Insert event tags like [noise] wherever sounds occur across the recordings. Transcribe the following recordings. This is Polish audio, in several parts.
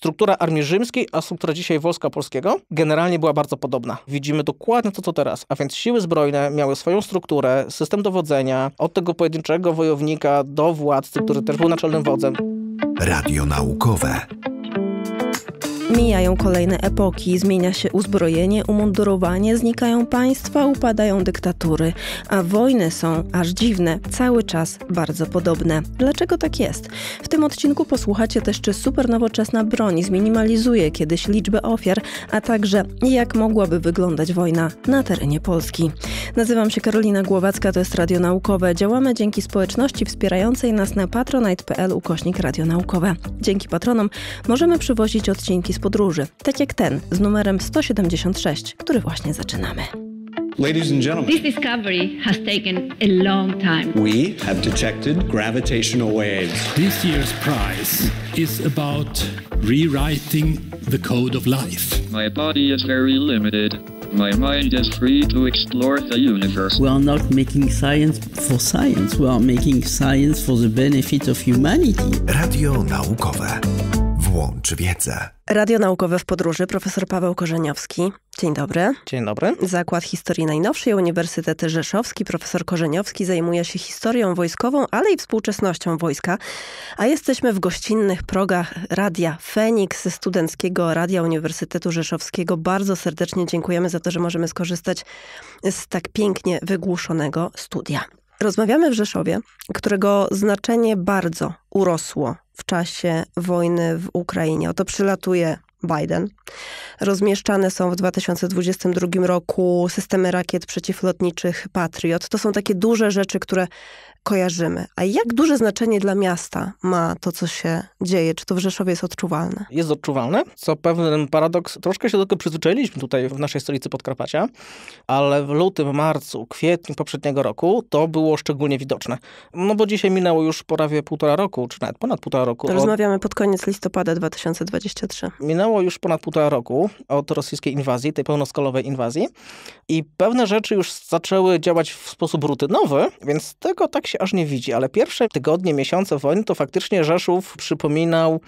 struktura armii rzymskiej, a struktura dzisiaj Wojska Polskiego generalnie była bardzo podobna. Widzimy dokładnie to, co teraz. A więc siły zbrojne miały swoją strukturę, system dowodzenia, od tego pojedynczego wojownika do władcy, który też był naczelnym wodzem. Radio naukowe. Mijają kolejne epoki, zmienia się uzbrojenie, umundurowanie, znikają państwa, upadają dyktatury, a wojny są, aż dziwne, cały czas bardzo podobne. Dlaczego tak jest? W tym odcinku posłuchacie też, czy supernowoczesna broń zminimalizuje kiedyś liczbę ofiar, a także jak mogłaby wyglądać wojna na terenie Polski. Nazywam się Karolina Głowacka, to jest Radio Naukowe. Działamy dzięki społeczności wspierającej nas na patronite.pl ukośnik Radio Naukowe. Dzięki patronom możemy przywozić odcinki z podróży, tak jak ten z numerem 176, który właśnie zaczynamy. Ladies and gentlemen, this discovery has taken a long time. We have detected gravitational waves. This year's prize is about rewriting the code of life. My body is very limited. My mind is free to explore the universe. We are not making science for science. We are making science for the benefit of humanity. Radio naukowe włącz wiedzę. Radio Naukowe w Podróży, profesor Paweł Korzeniowski. Dzień dobry. Dzień dobry. Zakład Historii Najnowszej Uniwersytetu Rzeszowski, profesor Korzeniowski zajmuje się historią wojskową, ale i współczesnością wojska. A jesteśmy w gościnnych progach Radia Feniks, Studenckiego Radia Uniwersytetu Rzeszowskiego. Bardzo serdecznie dziękujemy za to, że możemy skorzystać z tak pięknie wygłuszonego studia. Rozmawiamy w Rzeszowie, którego znaczenie bardzo urosło w czasie wojny w Ukrainie. Oto przylatuje Biden. Rozmieszczane są w 2022 roku systemy rakiet przeciwlotniczych Patriot. To są takie duże rzeczy, które kojarzymy. A jak duże znaczenie dla miasta ma to, co się dzieje? Czy to w Rzeszowie jest odczuwalne? Jest odczuwalne, co pewien paradoks. Troszkę się do tego przyzwyczailiśmy tutaj w naszej stolicy Podkarpacia, ale w lutym, marcu, kwietniu poprzedniego roku to było szczególnie widoczne. No bo dzisiaj minęło już prawie półtora roku, czy nawet ponad półtora roku. To od... Rozmawiamy pod koniec listopada 2023. Minęło już ponad półtora roku od rosyjskiej inwazji, tej pełnoskalowej inwazji i pewne rzeczy już zaczęły działać w sposób rutynowy, więc tego tak się aż nie widzi, ale pierwsze tygodnie, miesiące wojny to faktycznie Rzeszów przypominał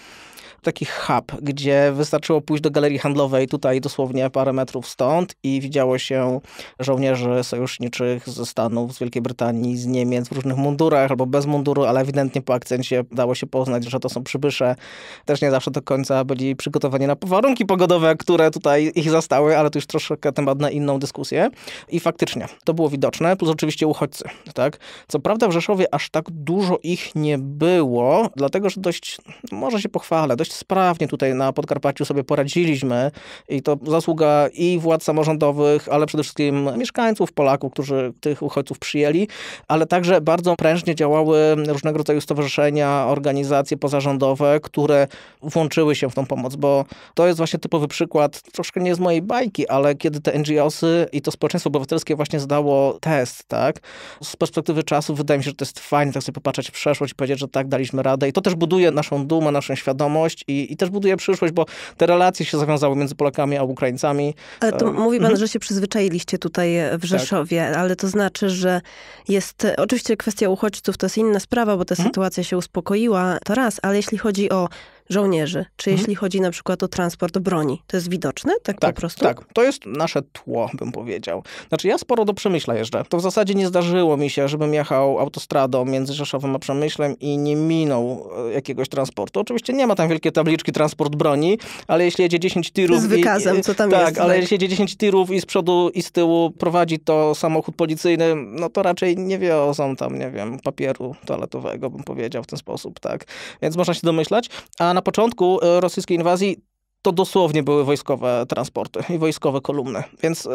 taki hub, gdzie wystarczyło pójść do galerii handlowej tutaj dosłownie parę metrów stąd i widziało się żołnierzy sojuszniczych ze Stanów, z Wielkiej Brytanii, z Niemiec w różnych mundurach albo bez munduru, ale ewidentnie po akcencie dało się poznać, że to są przybysze. Też nie zawsze do końca byli przygotowani na warunki pogodowe, które tutaj ich zastały, ale to już troszkę temat na inną dyskusję. I faktycznie to było widoczne, plus oczywiście uchodźcy. Tak? Co prawda w Rzeszowie aż tak dużo ich nie było, dlatego że dość, może się pochwalę, dość dość sprawnie tutaj na Podkarpaciu sobie poradziliśmy i to zasługa i władz samorządowych, ale przede wszystkim mieszkańców, Polaków, którzy tych uchodźców przyjęli, ale także bardzo prężnie działały różnego rodzaju stowarzyszenia, organizacje pozarządowe, które włączyły się w tą pomoc, bo to jest właśnie typowy przykład, troszkę nie z mojej bajki, ale kiedy te NGOsy i to społeczeństwo obywatelskie właśnie zdało test, tak? Z perspektywy czasu wydaje mi się, że to jest fajnie tak sobie popatrzeć w przeszłość i powiedzieć, że tak, daliśmy radę i to też buduje naszą dumę, naszą świadomość, i, i też buduje przyszłość, bo te relacje się zawiązały między Polakami a Ukraińcami. Ale to um, mówi pan, mm. że się przyzwyczailiście tutaj e, w tak. Rzeszowie, tak. ale to znaczy, że jest, e, oczywiście kwestia uchodźców to jest inna sprawa, bo ta mm. sytuacja się uspokoiła, to raz, ale jeśli chodzi o żołnierzy, czy mhm. jeśli chodzi na przykład o transport broni. To jest widoczne tak, tak po prostu? Tak, to jest nasze tło, bym powiedział. Znaczy ja sporo do Przemyśla jeżdżę. To w zasadzie nie zdarzyło mi się, żebym jechał autostradą między Rzeszowem a Przemyślem i nie minął e, jakiegoś transportu. Oczywiście nie ma tam wielkiej tabliczki transport broni, ale jeśli jedzie 10 tirów... Z wykazem, i, co tam tak, jest. Tak, ale no jeśli jedzie 10 tirów i z przodu i z tyłu prowadzi to samochód policyjny, no to raczej nie wiozą tam, nie wiem, papieru toaletowego, bym powiedział w ten sposób, tak. Więc można się domyślać. A na, na początku e, rosyjskiej inwazji to dosłownie były wojskowe transporty i wojskowe kolumny. Więc e,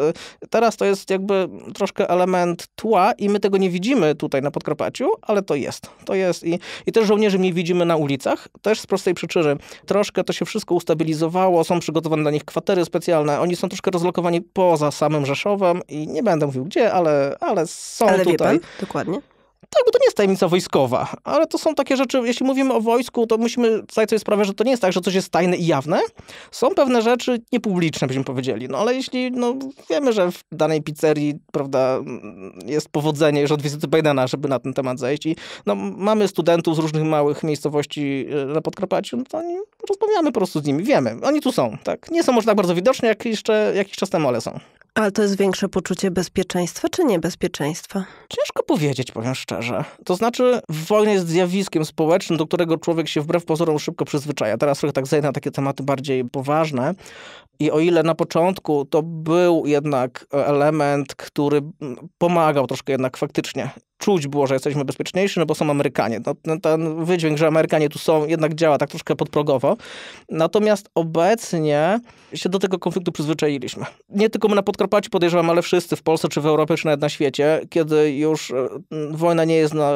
teraz to jest jakby troszkę element tła i my tego nie widzimy tutaj na Podkarpaciu, ale to jest. To jest i, i też żołnierzy mniej widzimy na ulicach, też z prostej przyczyny. Troszkę to się wszystko ustabilizowało, są przygotowane dla nich kwatery specjalne, oni są troszkę rozlokowani poza samym Rzeszowem i nie będę mówił gdzie, ale, ale są ale tutaj. Wie pan? Dokładnie. Tak, bo to nie jest tajemnica wojskowa, ale to są takie rzeczy, jeśli mówimy o wojsku, to musimy zdać sobie sprawę, że to nie jest tak, że coś jest tajne i jawne. Są pewne rzeczy niepubliczne, byśmy powiedzieli, no ale jeśli, no wiemy, że w danej pizzerii, prawda, jest powodzenie już od wizyty Bidena, żeby na ten temat zejść i no, mamy studentów z różnych małych miejscowości e, na Podkarpaciu, no to rozmawiamy po prostu z nimi, wiemy, oni tu są, tak. Nie są może tak bardzo widoczni, jak jeszcze jakiś czas temu, ale są. Ale to jest większe poczucie bezpieczeństwa czy niebezpieczeństwa? Ciężko powiedzieć, powiem szczerze szczerze. To znaczy, wojna jest zjawiskiem społecznym, do którego człowiek się wbrew pozorom szybko przyzwyczaja. Teraz trochę tak zajmę na takie tematy bardziej poważne, i o ile na początku to był jednak e, element, który mm, pomagał troszkę jednak faktycznie, czuć było, że jesteśmy bezpieczniejsi, no bo są Amerykanie. No, ten, no, ten wydźwięk, że Amerykanie tu są, jednak działa tak troszkę podprogowo. Natomiast obecnie się do tego konfliktu przyzwyczailiśmy. Nie tylko my na Podkarpaciu podejrzewam, ale wszyscy w Polsce, czy w Europie, czy nawet na świecie, kiedy już e, wojna nie jest na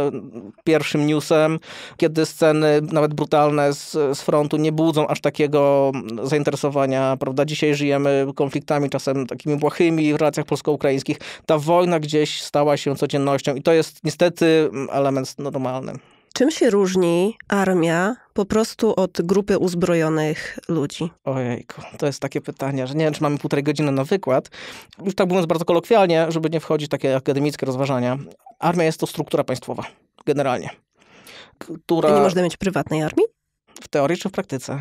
pierwszym newsem, kiedy sceny nawet brutalne z, z frontu nie budzą aż takiego zainteresowania, prawda, dzisiaj żyjemy konfliktami czasem takimi błahymi w relacjach polsko-ukraińskich. Ta wojna gdzieś stała się codziennością i to jest niestety mm, element normalny. Czym się różni armia po prostu od grupy uzbrojonych ludzi? Ojejku, to jest takie pytanie, że nie wiem, czy mamy półtorej godziny na wykład. Już tak mówiąc bardzo kolokwialnie, żeby nie wchodzić w takie akademickie rozważania. Armia jest to struktura państwowa, generalnie. Która... nie można mieć prywatnej armii? W teorii czy w praktyce?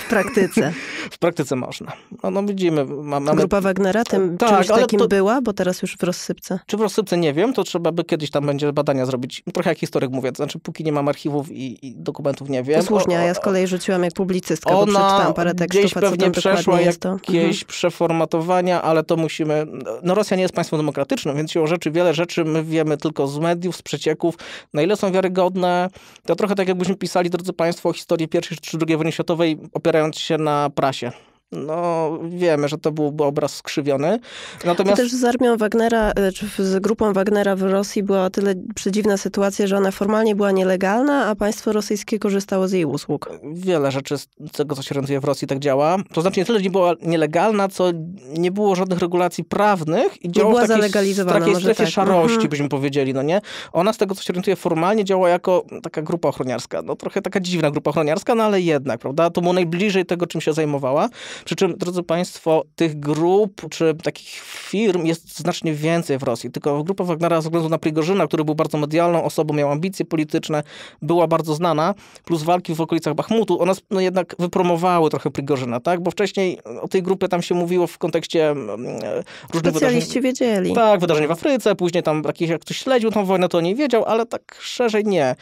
W praktyce. [laughs] w praktyce można. No, no widzimy, mamy... Grupa Wagnera tym tak, czymś takim to... była, bo teraz już w rozsypce. Czy w rozsypce nie wiem, to trzeba by kiedyś tam będzie badania zrobić. Trochę jak historyk mówię, to znaczy póki nie mam archiwów i, i dokumentów nie wiem. To słusznie, a ja z kolei rzuciłam jak publicystka, ona bo przeczytałam parę tekstów, gdzieś pewnie przeszło mhm. jakieś mhm. przeformatowania, ale to musimy... No Rosja nie jest państwem demokratycznym, więc o rzeczy wiele rzeczy my wiemy tylko z mediów, z przecieków. Na ile są wiarygodne? To trochę tak jakbyśmy pisali, drodzy państwo, o historii i czy II wojny światowej, opierając się na prasie no wiemy, że to byłby obraz skrzywiony. Natomiast... też z armią Wagnera, e, czy z grupą Wagnera w Rosji była o tyle przedziwna sytuacja, że ona formalnie była nielegalna, a państwo rosyjskie korzystało z jej usług. Wiele rzeczy z tego, co się rentuje w Rosji, tak działa. To znaczy nie tyle, że nie była nielegalna, co nie było żadnych regulacji prawnych i działała była w takiej, zalegalizowana, w takiej strefie tak. szarości, mhm. byśmy powiedzieli, no nie? Ona z tego, co się orientuje, formalnie, działa jako taka grupa ochroniarska. No trochę taka dziwna grupa ochroniarska, no ale jednak, prawda? To mu najbliżej tego, czym się zajmowała. Przy czym, drodzy Państwo, tych grup czy takich firm jest znacznie więcej w Rosji. Tylko grupa Wagnera ze względu na Prigorzyna, który był bardzo medialną osobą, miał ambicje polityczne, była bardzo znana, plus walki w okolicach Bachmutu, one no, jednak wypromowały trochę Prigorzyna, tak? Bo wcześniej o tej grupie tam się mówiło w kontekście mm, e, różnych wydarzeń. wiedzieli. Tak, wydarzeń w Afryce, później tam jakieś, jak ktoś śledził tą wojnę, to nie wiedział, ale tak szerzej nie.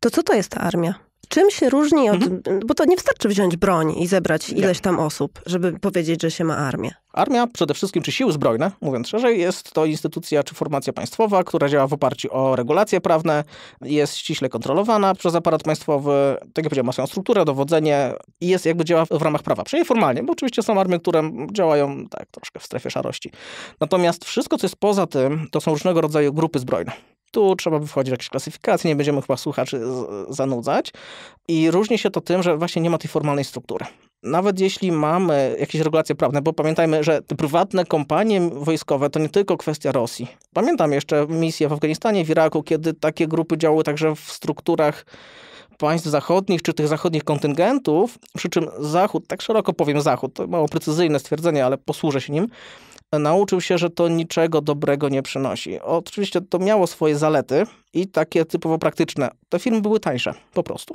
To co to jest ta armia? Czym się różni od... Mhm. Bo to nie wystarczy wziąć broń i zebrać ileś tam osób, żeby powiedzieć, że się ma armię. Armia przede wszystkim, czy siły zbrojne, mówiąc szerzej, jest to instytucja czy formacja państwowa, która działa w oparciu o regulacje prawne, jest ściśle kontrolowana przez aparat państwowy, tak jak powiedziałem, ma swoją strukturę, dowodzenie i jest jakby działa w ramach prawa. Przynajmniej formalnie, bo oczywiście są armie, które działają tak troszkę w strefie szarości. Natomiast wszystko, co jest poza tym, to są różnego rodzaju grupy zbrojne tu trzeba by wchodzić w jakieś klasyfikacje, nie będziemy chyba słuchaczy zanudzać. I różni się to tym, że właśnie nie ma tej formalnej struktury. Nawet jeśli mamy jakieś regulacje prawne, bo pamiętajmy, że prywatne kompanie wojskowe to nie tylko kwestia Rosji. Pamiętam jeszcze misję w Afganistanie, w Iraku, kiedy takie grupy działały także w strukturach państw zachodnich czy tych zachodnich kontyngentów, przy czym Zachód, tak szeroko powiem Zachód, to mało precyzyjne stwierdzenie, ale posłużę się nim, nauczył się, że to niczego dobrego nie przynosi. Oczywiście to miało swoje zalety i takie typowo praktyczne. Te firmy były tańsze, po prostu.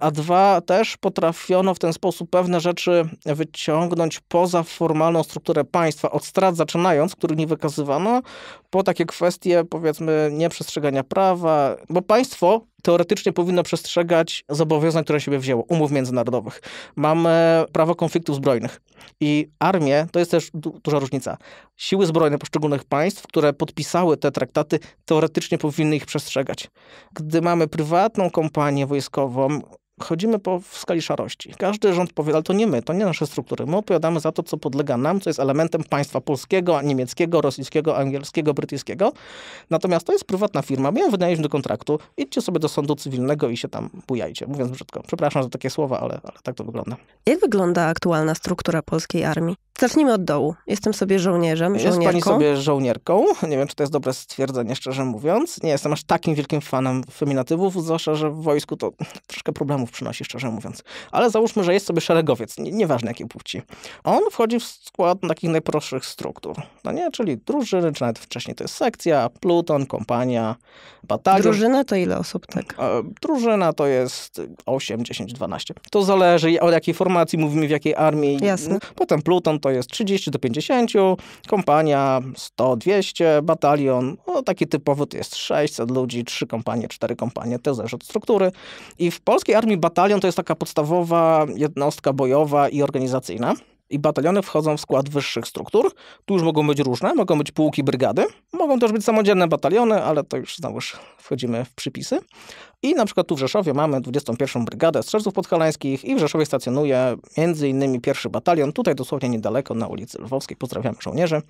A dwa, też potrafiono w ten sposób pewne rzeczy wyciągnąć poza formalną strukturę państwa, od strat zaczynając, których nie wykazywano, po takie kwestie, powiedzmy, nieprzestrzegania prawa, bo państwo teoretycznie powinno przestrzegać zobowiązań, które siebie wzięło, umów międzynarodowych. Mamy prawo konfliktów zbrojnych i armię, to jest też du duża różnica. Siły zbrojne poszczególnych państw, które podpisały te traktaty, teoretycznie powinny ich przestrzegać. Gdy mamy prywatną kompanię wojskową, chodzimy po, w skali szarości. Każdy rząd powie, ale to nie my, to nie nasze struktury. My odpowiadamy za to, co podlega nam, co jest elementem państwa polskiego, niemieckiego, rosyjskiego, angielskiego, brytyjskiego. Natomiast to jest prywatna firma, my ją wynajęliśmy do kontraktu, idźcie sobie do sądu cywilnego i się tam bujajcie, mówiąc brzydko. Przepraszam za takie słowa, ale, ale tak to wygląda. Jak wygląda aktualna struktura polskiej armii? Zacznijmy od dołu. Jestem sobie żołnierzem, żołnierką. Jest pani sobie żołnierką. Nie wiem, czy to jest dobre stwierdzenie, szczerze mówiąc. Nie jestem aż takim wielkim fanem feminatywów, zwłaszcza, że w wojsku to [laughs] troszkę problemów przynosi, szczerze mówiąc. Ale załóżmy, że jest sobie szeregowiec, nie, nieważne jakiej płci. On wchodzi w skład takich najprostszych struktur, no nie? Czyli drużyny, czy nawet wcześniej to jest sekcja, pluton, kompania, batalion. Drużyna to ile osób, tak? E, drużyna to jest 8, 10, 12. To zależy o jakiej formacji mówimy, w jakiej armii. Jasne. No, potem pluton to jest 30 do 50, kompania 100, 200, batalion, no taki typowy to jest 600 ludzi, 3 kompanie, 4 kompanie, to zależy od struktury. I w polskiej armii batalion to jest taka podstawowa jednostka bojowa i organizacyjna. I bataliony wchodzą w skład wyższych struktur. Tu już mogą być różne, mogą być pułki, brygady. Mogą też być samodzielne bataliony, ale to już znowu wchodzimy w przypisy. I na przykład tu w Rzeszowie mamy 21. Brygadę Strzelców Podhalańskich i w Rzeszowie stacjonuje między innymi pierwszy batalion, tutaj dosłownie niedaleko na ulicy Lwowskiej, pozdrawiamy żołnierzy.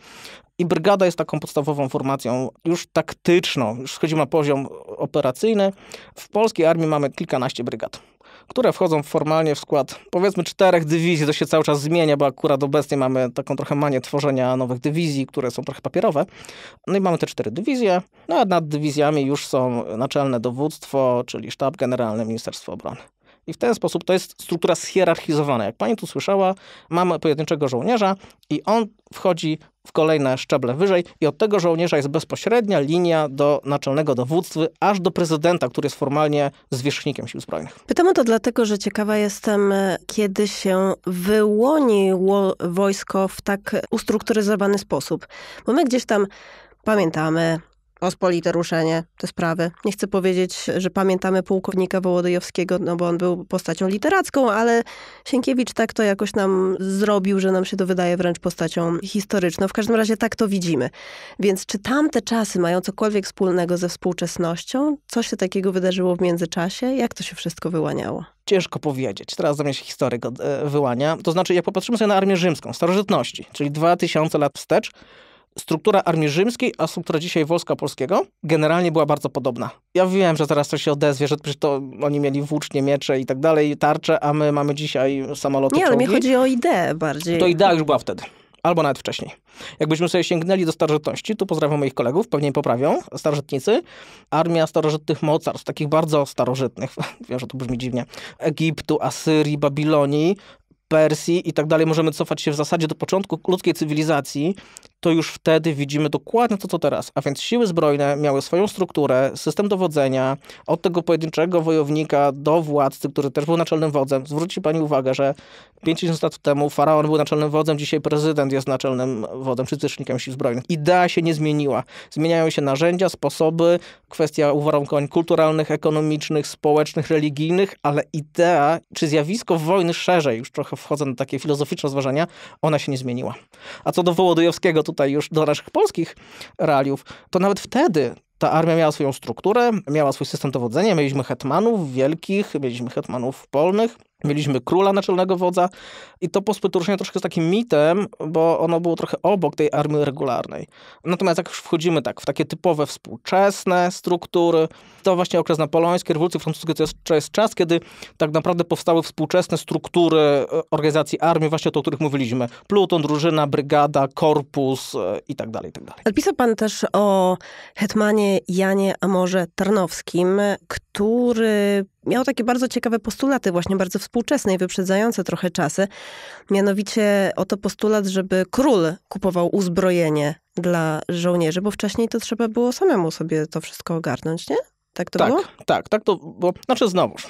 I brygada jest taką podstawową formacją już taktyczną, już wchodzimy na poziom operacyjny. W polskiej armii mamy kilkanaście brygad które wchodzą formalnie w skład powiedzmy czterech dywizji, to się cały czas zmienia, bo akurat obecnie mamy taką trochę manię tworzenia nowych dywizji, które są trochę papierowe. No i mamy te cztery dywizje, no a nad dywizjami już są naczelne dowództwo, czyli sztab generalny Ministerstwo Obrony. I w ten sposób to jest struktura schierarchizowana. Jak pani tu słyszała, mamy pojedynczego żołnierza i on wchodzi w kolejne szczeble wyżej i od tego żołnierza jest bezpośrednia linia do naczelnego dowództwa, aż do prezydenta, który jest formalnie zwierzchnikiem Sił Zbrojnych. Pytam o to dlatego, że ciekawa jestem, kiedy się wyłoniło wojsko w tak ustrukturyzowany sposób. Bo my gdzieś tam pamiętamy pospolite ruszenie te sprawy. Nie chcę powiedzieć, że pamiętamy pułkownika Wołodyjowskiego, no bo on był postacią literacką, ale Sienkiewicz tak to jakoś nam zrobił, że nam się to wydaje wręcz postacią historyczną. W każdym razie tak to widzimy. Więc czy tamte czasy mają cokolwiek wspólnego ze współczesnością? Co się takiego wydarzyło w międzyczasie? Jak to się wszystko wyłaniało? Ciężko powiedzieć. Teraz zamiast historyk e, wyłania. To znaczy, jak popatrzymy sobie na armię rzymską, starożytności, czyli dwa tysiące lat wstecz, struktura armii rzymskiej, a struktura dzisiaj wojska polskiego generalnie była bardzo podobna. Ja wiem, że teraz coś się odezwie, że przecież to oni mieli włócznie, miecze i tak dalej, tarcze, a my mamy dzisiaj samoloty, Nie, ale mi chodzi o ideę bardziej. To idea już była wtedy albo nawet wcześniej. Jakbyśmy sobie sięgnęli do starożytności, tu pozdrawiam moich kolegów, pewnie poprawią, starożytnicy, armia starożytnych mocarstw, takich bardzo starożytnych, [laughs] wiem, że to brzmi dziwnie, Egiptu, Asyrii, Babilonii, Persji i tak dalej, możemy cofać się w zasadzie do początku ludzkiej cywilizacji, to już wtedy widzimy dokładnie to, co teraz. A więc siły zbrojne miały swoją strukturę, system dowodzenia, od tego pojedynczego wojownika do władcy, który też był naczelnym wodzem. Zwróćcie pani uwagę, że 5000 lat temu faraon był naczelnym wodzem, dzisiaj prezydent jest naczelnym wodzem czy zwierzchnikiem sił zbrojnych. Idea się nie zmieniła. Zmieniają się narzędzia, sposoby, kwestia uwarunkowań kulturalnych, ekonomicznych, społecznych, religijnych, ale idea czy zjawisko wojny szerzej, już trochę wchodzę na takie filozoficzne zważenia, ona się nie zmieniła. A co do Wołodyjowskiego, to tutaj już do naszych polskich realiów, to nawet wtedy ta armia miała swoją strukturę, miała swój system dowodzenia, mieliśmy hetmanów wielkich, mieliśmy hetmanów polnych, Mieliśmy króla naczelnego wodza i to pospłyt troszkę z takim mitem, bo ono było trochę obok tej armii regularnej. Natomiast jak już wchodzimy tak w takie typowe współczesne struktury, to właśnie okres napoleońskiej, rewolucji francuskiej to jest, to jest czas, kiedy tak naprawdę powstały współczesne struktury e, organizacji armii, właśnie to, o których mówiliśmy. Pluton, drużyna, brygada, korpus e, i tak dalej, i tak dalej. Pisał pan też o hetmanie Janie Amorze Tarnowskim, który miał takie bardzo ciekawe postulaty, właśnie bardzo współczesne i wyprzedzające trochę czasy. Mianowicie oto postulat, żeby król kupował uzbrojenie dla żołnierzy, bo wcześniej to trzeba było samemu sobie to wszystko ogarnąć, nie? Tak to tak, było? Tak, tak to, bo, znaczy znowuż,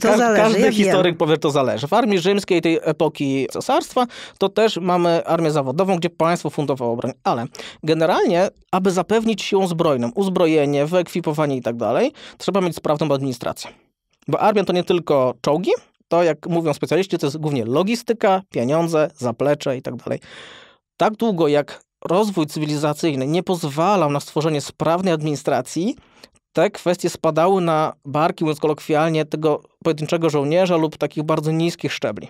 Ka zależy, każdy ja historyk wiem. powie, że to zależy. W armii rzymskiej tej epoki cesarstwa to też mamy armię zawodową, gdzie państwo fundowało broń. Ale generalnie, aby zapewnić siłą zbrojną uzbrojenie, wyekwipowanie i tak dalej, trzeba mieć sprawną administrację. Bo armia to nie tylko czołgi, to jak mówią specjaliści, to jest głównie logistyka, pieniądze, zaplecze i tak dalej. Tak długo jak rozwój cywilizacyjny nie pozwalał na stworzenie sprawnej administracji, te kwestie spadały na barki, mówiąc kolokwialnie, tego pojedynczego żołnierza lub takich bardzo niskich szczebli.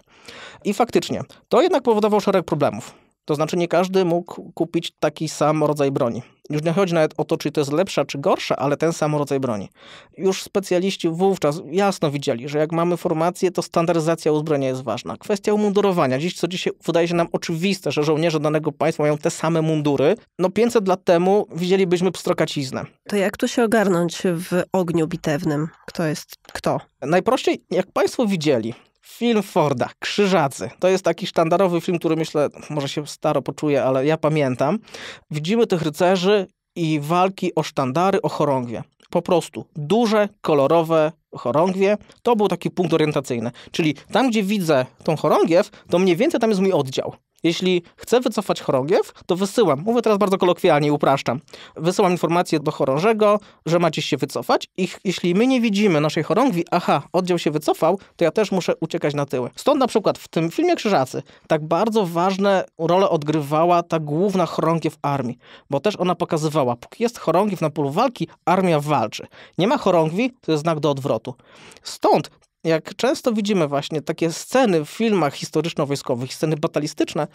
I faktycznie, to jednak powodowało szereg problemów to znaczy nie każdy mógł kupić taki sam rodzaj broni. Już nie chodzi nawet o to, czy to jest lepsza czy gorsza, ale ten sam rodzaj broni. Już specjaliści wówczas jasno widzieli, że jak mamy formację, to standaryzacja uzbrojenia jest ważna. Kwestia umundurowania. Dziś, co dzisiaj wydaje się nam oczywiste, że żołnierze danego państwa mają te same mundury, no 500 lat temu widzielibyśmy pstrokaciznę. To jak tu się ogarnąć w ogniu bitewnym? Kto jest kto? Najprościej, jak państwo widzieli, Film Forda, Krzyżacy. To jest taki sztandarowy film, który myślę, może się staro poczuje, ale ja pamiętam. Widzimy tych rycerzy i walki o sztandary, o chorągwie. Po prostu duże, kolorowe chorągwie, to był taki punkt orientacyjny. Czyli tam, gdzie widzę tą chorągiew, to mniej więcej tam jest mój oddział. Jeśli chcę wycofać chorągiew, to wysyłam, mówię teraz bardzo kolokwialnie, upraszczam, wysyłam informację do chorążego, że macie się wycofać i jeśli my nie widzimy naszej chorągwi, aha, oddział się wycofał, to ja też muszę uciekać na tyły. Stąd na przykład w tym filmie Krzyżacy tak bardzo ważną rolę odgrywała ta główna chorągiew armii, bo też ona pokazywała, póki jest chorągiew na polu walki, armia walczy. Nie ma chorągwi, to jest znak do odwrotu samolotu. Stąd jak często widzimy właśnie takie sceny w filmach historyczno-wojskowych, sceny batalistyczne,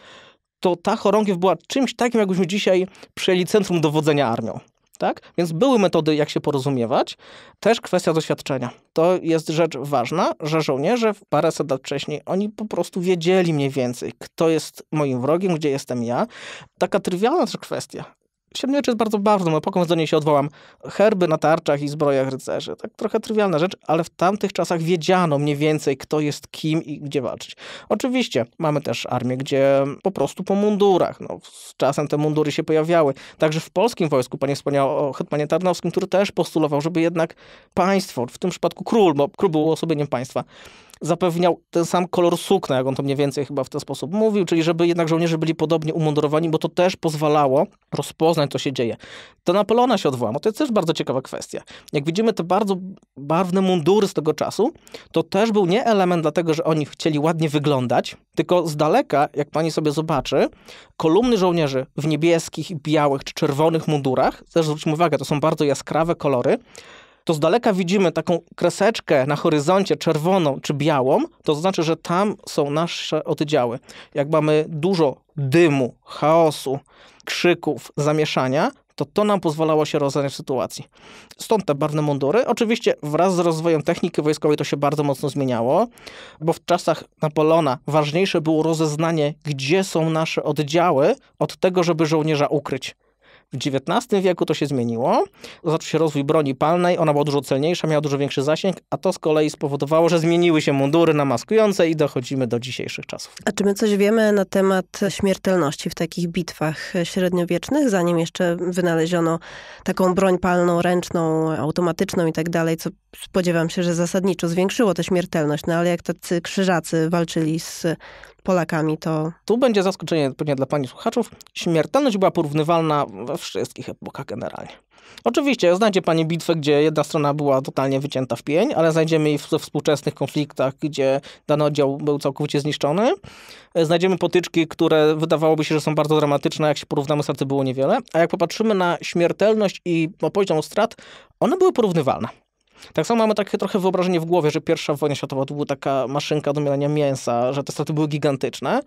to ta chorągiew była czymś takim, jakbyśmy dzisiaj przyjęli centrum dowodzenia armią. Tak? Więc były metody, jak się porozumiewać. Też kwestia doświadczenia. To jest rzecz ważna, że żołnierze parę paręset lat wcześniej, oni po prostu wiedzieli mniej więcej, kto jest moim wrogiem, gdzie jestem ja. Taka trywialna też kwestia, Siedmiu jest bardzo ważną epoką, więc do niej się odwołam. Herby na tarczach i zbrojach rycerzy. Tak trochę trywialna rzecz, ale w tamtych czasach wiedziano mniej więcej, kto jest kim i gdzie walczyć. Oczywiście mamy też armię, gdzie po prostu po mundurach. No, z czasem te mundury się pojawiały. Także w polskim wojsku, pani wspomniała o hetmanie Tarnowskim, który też postulował, żeby jednak państwo, w tym przypadku król, bo król był uosobieniem państwa, zapewniał ten sam kolor sukna, jak on to mniej więcej chyba w ten sposób mówił, czyli żeby jednak żołnierze byli podobnie umundurowani, bo to też pozwalało rozpoznać, co się dzieje. To Napoleona się odwołano, to jest też bardzo ciekawa kwestia. Jak widzimy te bardzo barwne mundury z tego czasu, to też był nie element dlatego, że oni chcieli ładnie wyglądać, tylko z daleka, jak pani sobie zobaczy, kolumny żołnierzy w niebieskich, białych czy czerwonych mundurach, też zwróćmy uwagę, to są bardzo jaskrawe kolory, to z daleka widzimy taką kreseczkę na horyzoncie czerwoną czy białą, to znaczy, że tam są nasze oddziały. Jak mamy dużo dymu, chaosu, krzyków, zamieszania, to to nam pozwalało się rozwiązać sytuacji. Stąd te barwne mundury. Oczywiście wraz z rozwojem techniki wojskowej to się bardzo mocno zmieniało, bo w czasach Napoleona ważniejsze było rozeznanie, gdzie są nasze oddziały, od tego, żeby żołnierza ukryć. W XIX wieku to się zmieniło. Zaczął się rozwój broni palnej, ona była dużo celniejsza, miała dużo większy zasięg, a to z kolei spowodowało, że zmieniły się mundury na maskujące i dochodzimy do dzisiejszych czasów. A czy my coś wiemy na temat śmiertelności w takich bitwach średniowiecznych, zanim jeszcze wynaleziono taką broń palną, ręczną, automatyczną i tak dalej, co spodziewam się, że zasadniczo zwiększyło tę śmiertelność, no ale jak tacy krzyżacy walczyli z Polakami, to... Tu będzie zaskoczenie pewnie dla pani słuchaczów. Śmiertelność była porównywalna we wszystkich epokach generalnie. Oczywiście znajdzie pani bitwę, gdzie jedna strona była totalnie wycięta w pień, ale znajdziemy jej we współczesnych konfliktach, gdzie dany oddział był całkowicie zniszczony. Znajdziemy potyczki, które wydawałoby się, że są bardzo dramatyczne, jak się porównamy straty było niewiele, a jak popatrzymy na śmiertelność i poziom strat, one były porównywalne. Tak samo mamy takie trochę wyobrażenie w głowie, że pierwsza wojna światowa to była taka maszynka do mielenia mięsa, że te straty były gigantyczne,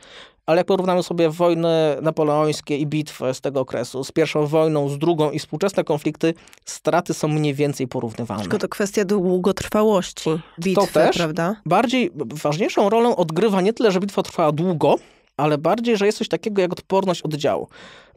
ale jak porównamy sobie wojny napoleońskie i bitwy z tego okresu z pierwszą wojną, z drugą i współczesne konflikty, straty są mniej więcej porównywalne. Tylko to kwestia długotrwałości bitwy, to też, prawda? Bardziej ważniejszą rolę odgrywa nie tyle, że bitwa trwała długo, ale bardziej, że jest coś takiego jak odporność oddziału.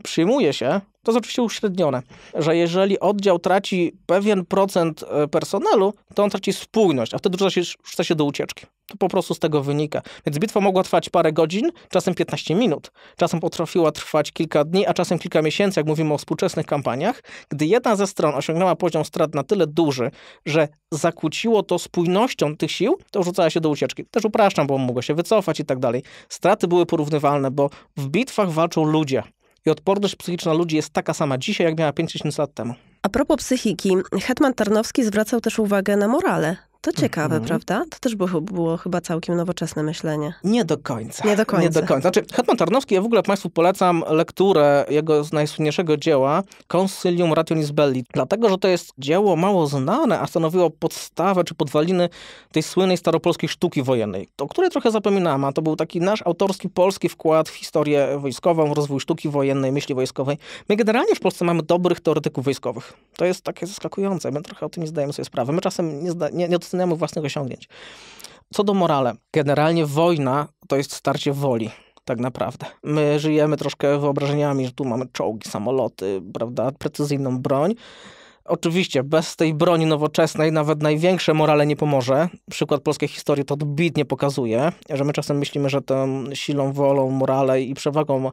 Przyjmuje się, to jest oczywiście uśrednione, że jeżeli oddział traci pewien procent e, personelu, to on traci spójność, a wtedy rzuca się, rzuca się do ucieczki. To po prostu z tego wynika. Więc bitwa mogła trwać parę godzin, czasem 15 minut, czasem potrafiła trwać kilka dni, a czasem kilka miesięcy, jak mówimy o współczesnych kampaniach, gdy jedna ze stron osiągnęła poziom strat na tyle duży, że zakłóciło to spójnością tych sił, to rzucała się do ucieczki. Też upraszczam, bo mogła się wycofać i tak dalej. Straty były porównywalne, bo w bitwach walczą ludzie. I odporność psychiczna ludzi jest taka sama dzisiaj, jak miała 5 lat temu. A propos psychiki, Hetman Tarnowski zwracał też uwagę na morale to ciekawe, mhm. prawda? To też było, było chyba całkiem nowoczesne myślenie. Nie do końca. Nie do końca. Nie do końca. Znaczy, Hetman Tarnowski, ja w ogóle Państwu polecam lekturę jego najsłynniejszego dzieła, Consillium Rationis Belli, dlatego, że to jest dzieło mało znane, a stanowiło podstawę czy podwaliny tej słynnej staropolskiej sztuki wojennej, o której trochę zapominam, a to był taki nasz autorski polski wkład w historię wojskową, w rozwój sztuki wojennej, myśli wojskowej. My generalnie w Polsce mamy dobrych teoretyków wojskowych. To jest takie zaskakujące. My trochę o tym nie zdajemy sobie sprawy. My czasem nie, zda, nie, nie wzmacniamy własnych osiągnięć. Co do morale, generalnie wojna to jest starcie woli tak naprawdę. My żyjemy troszkę wyobrażeniami, że tu mamy czołgi, samoloty, prawda, precyzyjną broń. Oczywiście bez tej broni nowoczesnej nawet największe morale nie pomoże. Przykład polskiej historii to odbitnie pokazuje, że my czasem myślimy, że tą silą wolą, morale i przewagą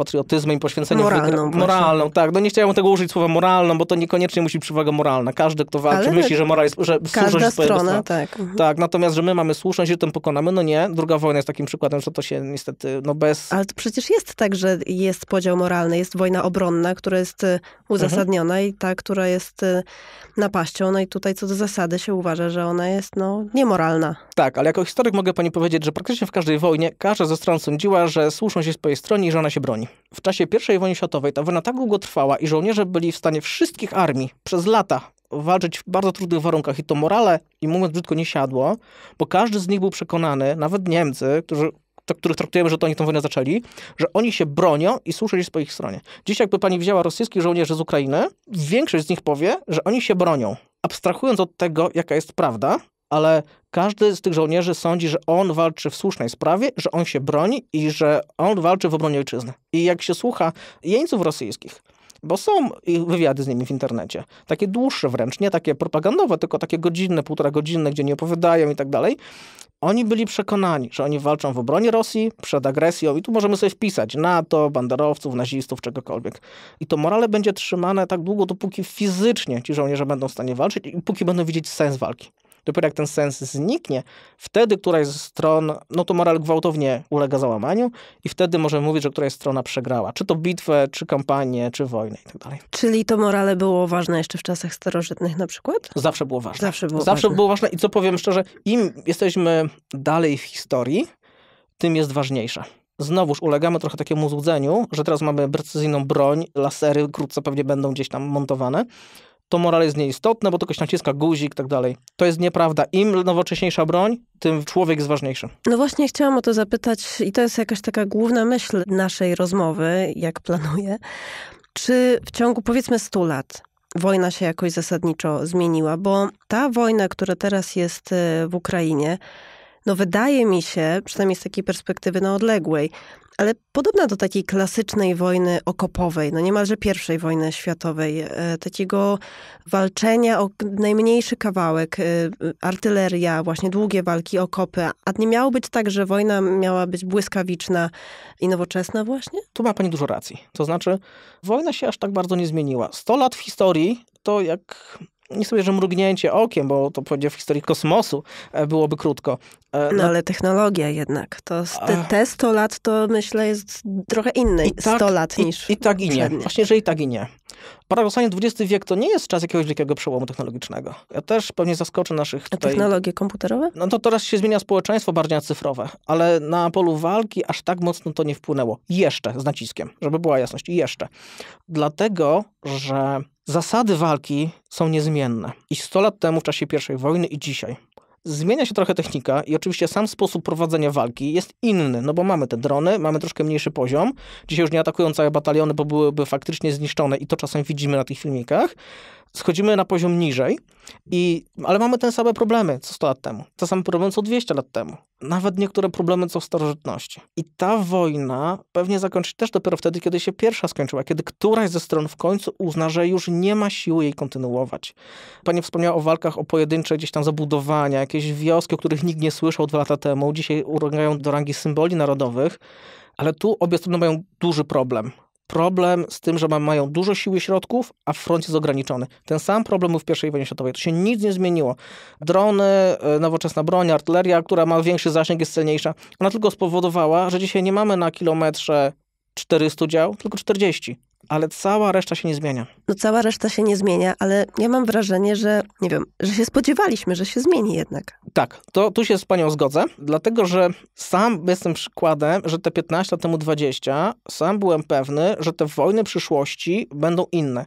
patriotyzmem i poświęceniem... Moralną. Wygra- moralną, tak. No nie chciałem tego użyć słowa moralną, bo to niekoniecznie musi być przewaga moralna. Każdy, kto walczy, Ale myśli, tak. że moral jest, że słuszność jest strona, Tak. Mhm. tak. Natomiast, że my mamy słuszność i że tym pokonamy, no nie. Druga wojna jest takim przykładem, że to się niestety, no bez... Ale to przecież jest tak, że jest podział moralny, jest wojna obronna, która jest y, uzasadniona mhm. i ta, która jest y, napaścią. No i tutaj co do zasady się uważa, że ona jest, no, niemoralna. Tak, ale jako historyk mogę pani powiedzieć, że praktycznie w każdej wojnie każda ze stron sądziła, że słuszność jest po jej stronie i że ona się broni w czasie I wojny światowej ta wojna tak długo trwała i żołnierze byli w stanie wszystkich armii przez lata walczyć w bardzo trudnych warunkach i to morale, i mówiąc brzydko, nie siadło, bo każdy z nich był przekonany, nawet Niemcy, którzy których traktujemy, że to oni tę wojnę zaczęli, że oni się bronią i słyszeli po ich stronie. Dziś jakby pani wzięła rosyjskich żołnierzy z Ukrainy, większość z nich powie, że oni się bronią. Abstrahując od tego, jaka jest prawda, ale każdy z tych żołnierzy sądzi, że on walczy w słusznej sprawie, że on się broni i że on walczy w obronie ojczyzny. I jak się słucha jeńców rosyjskich, bo są wywiady z nimi w internecie, takie dłuższe wręcz, nie takie propagandowe, tylko takie godzinne, półtora godzinne, gdzie nie opowiadają i tak dalej, oni byli przekonani, że oni walczą w obronie Rosji przed agresją i tu możemy sobie wpisać NATO, banderowców, nazistów, czegokolwiek. I to morale będzie trzymane tak długo, dopóki fizycznie ci żołnierze będą w stanie walczyć i póki będą widzieć sens walki. Dopiero jak ten sens zniknie, wtedy któraś ze stron, no to moral gwałtownie ulega załamaniu i wtedy możemy mówić, że któraś strona przegrała. Czy to bitwę, czy kampanię, czy wojnę i tak dalej. Czyli to morale było ważne jeszcze w czasach starożytnych na przykład? Zawsze było ważne. Zawsze było, Zawsze ważne. było ważne. I co powiem szczerze, im jesteśmy dalej w historii, tym jest ważniejsze znowuż ulegamy trochę takiemu złudzeniu, że teraz mamy precyzyjną broń, lasery wkrótce pewnie będą gdzieś tam montowane, to morale jest nieistotne, bo to ktoś naciska guzik i tak dalej. To jest nieprawda. Im nowocześniejsza broń, tym człowiek jest ważniejszy. No właśnie chciałam o to zapytać i to jest jakaś taka główna myśl naszej rozmowy, jak planuję. Czy w ciągu powiedzmy 100 lat wojna się jakoś zasadniczo zmieniła? Bo ta wojna, która teraz jest y, w Ukrainie, no wydaje mi się, przynajmniej z takiej perspektywy na no, odległej, ale podobna do takiej klasycznej wojny okopowej, no niemalże pierwszej wojny światowej, e, takiego walczenia o najmniejszy kawałek, e, artyleria, właśnie długie walki, okopy. A nie miało być tak, że wojna miała być błyskawiczna i nowoczesna właśnie? Tu ma pani dużo racji. To znaczy, wojna się aż tak bardzo nie zmieniła. 100 lat w historii to jak nie sobie, że mrugnięcie okiem, bo to powiedział w historii kosmosu, e, byłoby krótko. E, no, no ale technologia jednak. To te, te 100 lat to myślę jest trochę inny tak, 100 lat niż i, i tak i nie. Właśnie, że i tak i nie. Paradoksalnie XX wiek to nie jest czas jakiegoś wielkiego przełomu technologicznego. Ja też pewnie zaskoczę naszych tutaj... technologie komputerowe? No to teraz się zmienia społeczeństwo bardziej na cyfrowe, ale na polu walki aż tak mocno to nie wpłynęło. Jeszcze, z naciskiem, żeby była jasność, jeszcze. Dlatego, że zasady walki są niezmienne. I 100 lat temu, w czasie I wojny i dzisiaj, Zmienia się trochę technika i oczywiście sam sposób prowadzenia walki jest inny, no bo mamy te drony, mamy troszkę mniejszy poziom. Dzisiaj już nie atakują całe bataliony, bo byłyby faktycznie zniszczone i to czasem widzimy na tych filmikach schodzimy na poziom niżej, i, ale mamy te same problemy co 100 lat temu, te same problemy co 200 lat temu, nawet niektóre problemy co w starożytności. I ta wojna pewnie zakończy też dopiero wtedy, kiedy się pierwsza skończyła, kiedy któraś ze stron w końcu uzna, że już nie ma siły jej kontynuować. Pani wspomniała o walkach o pojedyncze gdzieś tam zabudowania, jakieś wioski, o których nikt nie słyszał dwa lata temu, dzisiaj urągają do rangi symboli narodowych, ale tu obie strony mają duży problem problem z tym, że mają dużo siły środków, a front jest ograniczony. Ten sam problem był w I wojnie światowej. To się nic nie zmieniło. Drony, e, nowoczesna broń, artyleria, która ma większy zasięg, jest cenniejsza. Ona tylko spowodowała, że dzisiaj nie mamy na kilometrze 400 dział, tylko 40 ale cała reszta się nie zmienia. No cała reszta się nie zmienia, ale ja mam wrażenie, że nie wiem, że się spodziewaliśmy, że się zmieni jednak. Tak, to tu się z panią zgodzę, dlatego że sam jestem przykładem, że te 15 lat temu 20, sam byłem pewny, że te wojny przyszłości będą inne.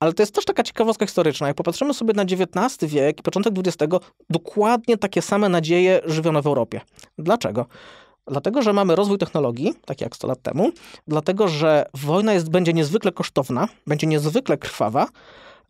Ale to jest też taka ciekawostka historyczna. Jak popatrzymy sobie na XIX wiek i początek XX, dokładnie takie same nadzieje żywiono w Europie. Dlaczego? Dlatego, że mamy rozwój technologii, tak jak 100 lat temu, dlatego, że wojna jest, będzie niezwykle kosztowna, będzie niezwykle krwawa.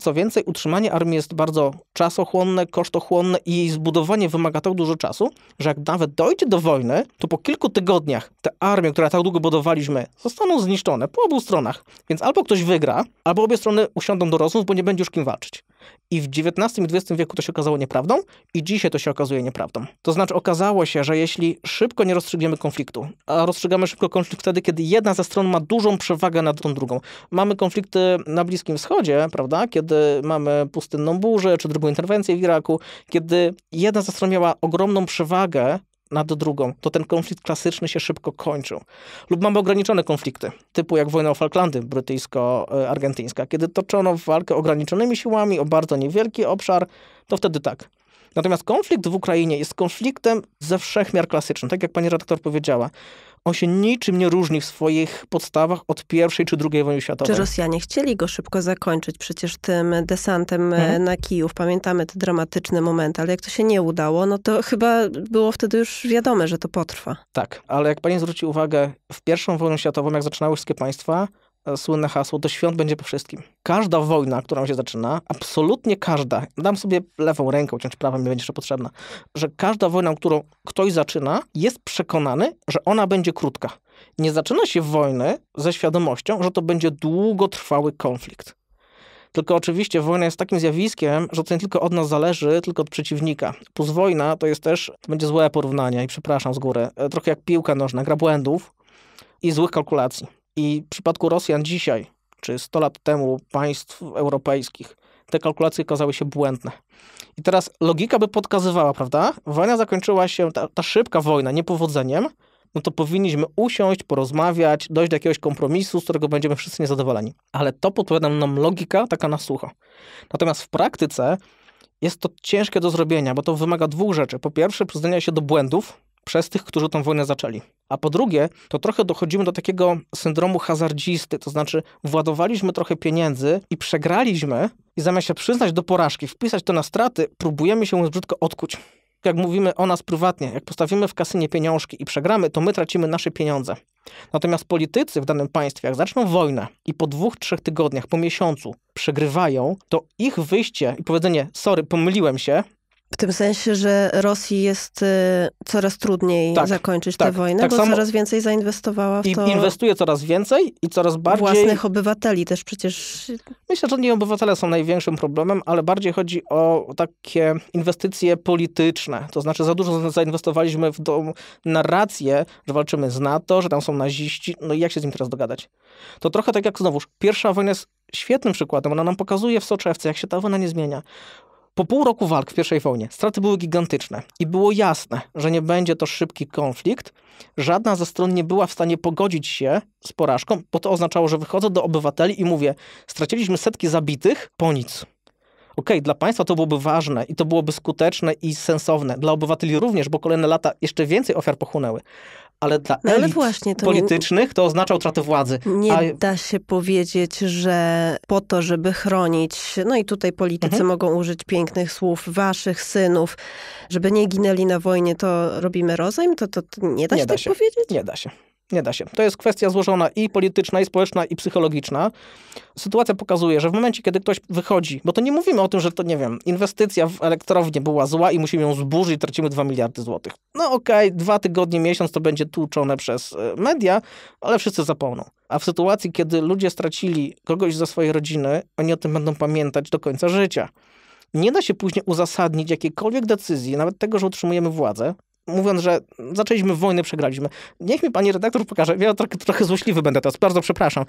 Co więcej, utrzymanie armii jest bardzo czasochłonne, kosztochłonne i jej zbudowanie wymaga tak dużo czasu, że jak nawet dojdzie do wojny, to po kilku tygodniach te armie, które tak długo budowaliśmy, zostaną zniszczone po obu stronach. Więc albo ktoś wygra, albo obie strony usiądą do rozmów, bo nie będzie już kim walczyć. I w XIX i XX wieku to się okazało nieprawdą, i dzisiaj to się okazuje nieprawdą. To znaczy, okazało się, że jeśli szybko nie rozstrzygniemy konfliktu, a rozstrzygamy szybko konflikt wtedy, kiedy jedna ze stron ma dużą przewagę nad tą drugą. Mamy konflikty na Bliskim Wschodzie, prawda, kiedy mamy pustynną burzę, czy drugą interwencję w Iraku, kiedy jedna ze stron miała ogromną przewagę nad drugą, to ten konflikt klasyczny się szybko kończył. Lub mamy ograniczone konflikty, typu jak wojna o Falklandy brytyjsko-argentyńska. Kiedy toczono walkę ograniczonymi siłami o bardzo niewielki obszar, to wtedy tak, Natomiast konflikt w Ukrainie jest konfliktem ze wszechmiar klasycznym. Tak jak pani redaktor powiedziała, on się niczym nie różni w swoich podstawach od pierwszej czy drugiej wojny światowej. Czy Rosjanie chcieli go szybko zakończyć przecież tym desantem e, hmm? na Kijów? Pamiętamy te dramatyczne momenty, ale jak to się nie udało, no to chyba było wtedy już wiadome, że to potrwa. Tak, ale jak pani zwróci uwagę, w pierwszą wojnę światową, jak zaczynały wszystkie państwa, słynne hasło, do świąt będzie po wszystkim. Każda wojna, którą się zaczyna, absolutnie każda, dam sobie lewą rękę, ciąć prawą, mi będzie jeszcze potrzebna, że każda wojna, którą ktoś zaczyna, jest przekonany, że ona będzie krótka. Nie zaczyna się wojny ze świadomością, że to będzie długotrwały konflikt. Tylko oczywiście wojna jest takim zjawiskiem, że to nie tylko od nas zależy, tylko od przeciwnika. Plus wojna to jest też, to będzie złe porównanie i przepraszam z góry, e, trochę jak piłka nożna, gra błędów i złych kalkulacji i w przypadku Rosjan dzisiaj, czy 100 lat temu, państw europejskich, te kalkulacje okazały się błędne. I teraz logika by podkazywała, prawda? Wojna zakończyła się, ta, ta szybka wojna, niepowodzeniem, no to powinniśmy usiąść, porozmawiać, dojść do jakiegoś kompromisu, z którego będziemy wszyscy niezadowoleni. Ale to podpowiada nam logika taka na sucho. Natomiast w praktyce jest to ciężkie do zrobienia, bo to wymaga dwóch rzeczy. Po pierwsze, przyznania się do błędów, przez tych, którzy tę wojnę zaczęli. A po drugie, to trochę dochodzimy do takiego syndromu hazardzisty, to znaczy władowaliśmy trochę pieniędzy i przegraliśmy i zamiast się przyznać do porażki, wpisać to na straty, próbujemy się brzydko odkuć jak mówimy o nas prywatnie, jak postawimy w kasynie pieniążki i przegramy, to my tracimy nasze pieniądze. Natomiast politycy w danym państwie, jak zaczną wojnę i po dwóch, trzech tygodniach, po miesiącu przegrywają, to ich wyjście i powiedzenie, sorry, pomyliłem się, w tym sensie, że Rosji jest y, coraz trudniej tak, zakończyć tak, tę wojnę, tak bo samo... coraz więcej zainwestowała w to. I inwestuje coraz więcej i coraz bardziej. Własnych obywateli też przecież. Myślę, że nie obywatele są największym problemem, ale bardziej chodzi o takie inwestycje polityczne. To znaczy, za dużo zainwestowaliśmy w tą narrację, że walczymy z NATO, że tam są naziści. No i jak się z nim teraz dogadać? To trochę tak jak znowuż, pierwsza wojna jest świetnym przykładem. Ona nam pokazuje w soczewce, jak się ta wojna nie zmienia. Po pół roku walk w pierwszej wojnie straty były gigantyczne i było jasne, że nie będzie to szybki konflikt. Żadna ze stron nie była w stanie pogodzić się z porażką, bo to oznaczało, że wychodzę do obywateli i mówię: straciliśmy setki zabitych po nic. Okej, okay, dla państwa to byłoby ważne i to byłoby skuteczne i sensowne, dla obywateli również, bo kolejne lata jeszcze więcej ofiar pochłonęły ale dla no, elit to politycznych to oznacza utratę władzy. Nie A... da się powiedzieć, że po to, żeby chronić, no i tutaj politycy mhm. mogą użyć pięknych słów, waszych synów, żeby nie ginęli na wojnie, to robimy rozejm? To, to, to nie da nie się da tak się. powiedzieć? Nie da się. Nie da się. To jest kwestia złożona i polityczna, i społeczna, i psychologiczna. Sytuacja pokazuje, że w momencie, kiedy ktoś wychodzi, bo to nie mówimy o tym, że to, nie wiem, inwestycja w elektrownię była zła i musimy ją zburzyć tracimy 2 miliardy złotych. No okej, okay, dwa tygodnie, miesiąc to będzie tłuczone przez e, media, ale wszyscy zapomną. A w sytuacji, kiedy ludzie stracili kogoś ze swojej rodziny, oni o tym będą pamiętać do końca życia. Nie da się później uzasadnić jakiejkolwiek decyzji, nawet tego, że utrzymujemy władzę, mówiąc, że zaczęliśmy wojnę, przegraliśmy. Niech mi pani redaktor pokaże, ja trochę, trochę złośliwy będę teraz, bardzo przepraszam.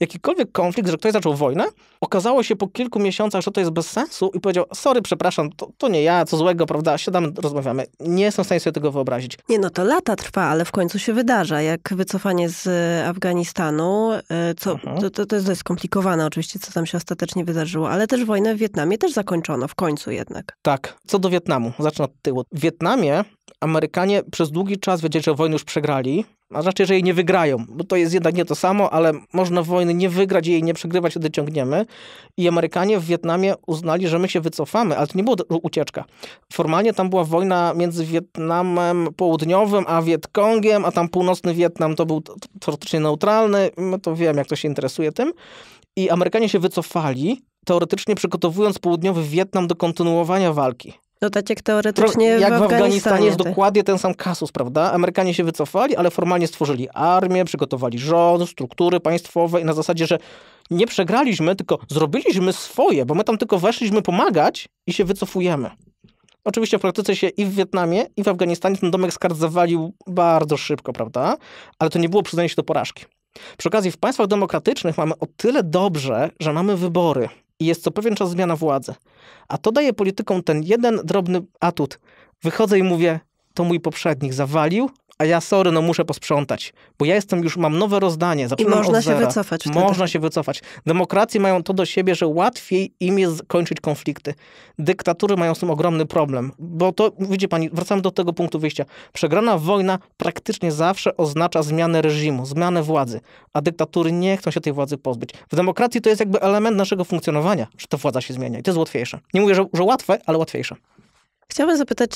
Jakikolwiek konflikt, że ktoś zaczął wojnę, okazało się po kilku miesiącach, że to jest bez sensu i powiedział, sorry, przepraszam, to, to nie ja, co złego, prawda, siadamy, rozmawiamy. Nie jestem w stanie sobie tego wyobrazić. Nie, no to lata trwa, ale w końcu się wydarza, jak wycofanie z e, Afganistanu, e, co, mhm. to, to, to jest skomplikowane oczywiście, co tam się ostatecznie wydarzyło, ale też wojnę w Wietnamie też zakończono, w końcu jednak. Tak, co do Wietnamu, zacznę od tyłu. W Wietnamie Amerykanie przez długi czas wiedzieli, że wojnę już przegrali, a raczej, że jej nie wygrają, bo to jest jednak nie to samo, ale można wojny nie wygrać i jej nie przegrywać, kiedy ciągniemy. I Amerykanie w Wietnamie uznali, że my się wycofamy, ale to nie była ucieczka. Formalnie tam była wojna między Wietnamem Południowym a Wietkongiem, a tam północny Wietnam to był teoretycznie neutralny, no to wiem, jak ktoś się interesuje tym. I Amerykanie się wycofali, teoretycznie przygotowując południowy Wietnam do kontynuowania walki. No tak jak teoretycznie Pro, Jak w Afganistanie, Afganistanie jest dokładnie ten sam kasus, prawda? Amerykanie się wycofali, ale formalnie stworzyli armię, przygotowali rząd, struktury państwowe i na zasadzie, że nie przegraliśmy, tylko zrobiliśmy swoje, bo my tam tylko weszliśmy pomagać i się wycofujemy. Oczywiście w praktyce się i w Wietnamie, i w Afganistanie ten domek z kart zawalił bardzo szybko, prawda? Ale to nie było przyznanie się do porażki. Przy okazji w państwach demokratycznych mamy o tyle dobrze, że mamy wybory i jest co pewien czas zmiana władzy. A to daje politykom ten jeden drobny atut. Wychodzę i mówię, to mój poprzednik zawalił, a ja sorry, no muszę posprzątać, bo ja jestem już, mam nowe rozdanie. I można od zera. się wycofać. Wtedy. Można się wycofać. Demokracje mają to do siebie, że łatwiej im jest kończyć konflikty. Dyktatury mają z tym ogromny problem, bo to, widzi pani, wracam do tego punktu wyjścia. Przegrana wojna praktycznie zawsze oznacza zmianę reżimu, zmianę władzy, a dyktatury nie chcą się tej władzy pozbyć. W demokracji to jest jakby element naszego funkcjonowania, że ta władza się zmienia i to jest łatwiejsze. Nie mówię, że, że łatwe, ale łatwiejsze. Chciałabym zapytać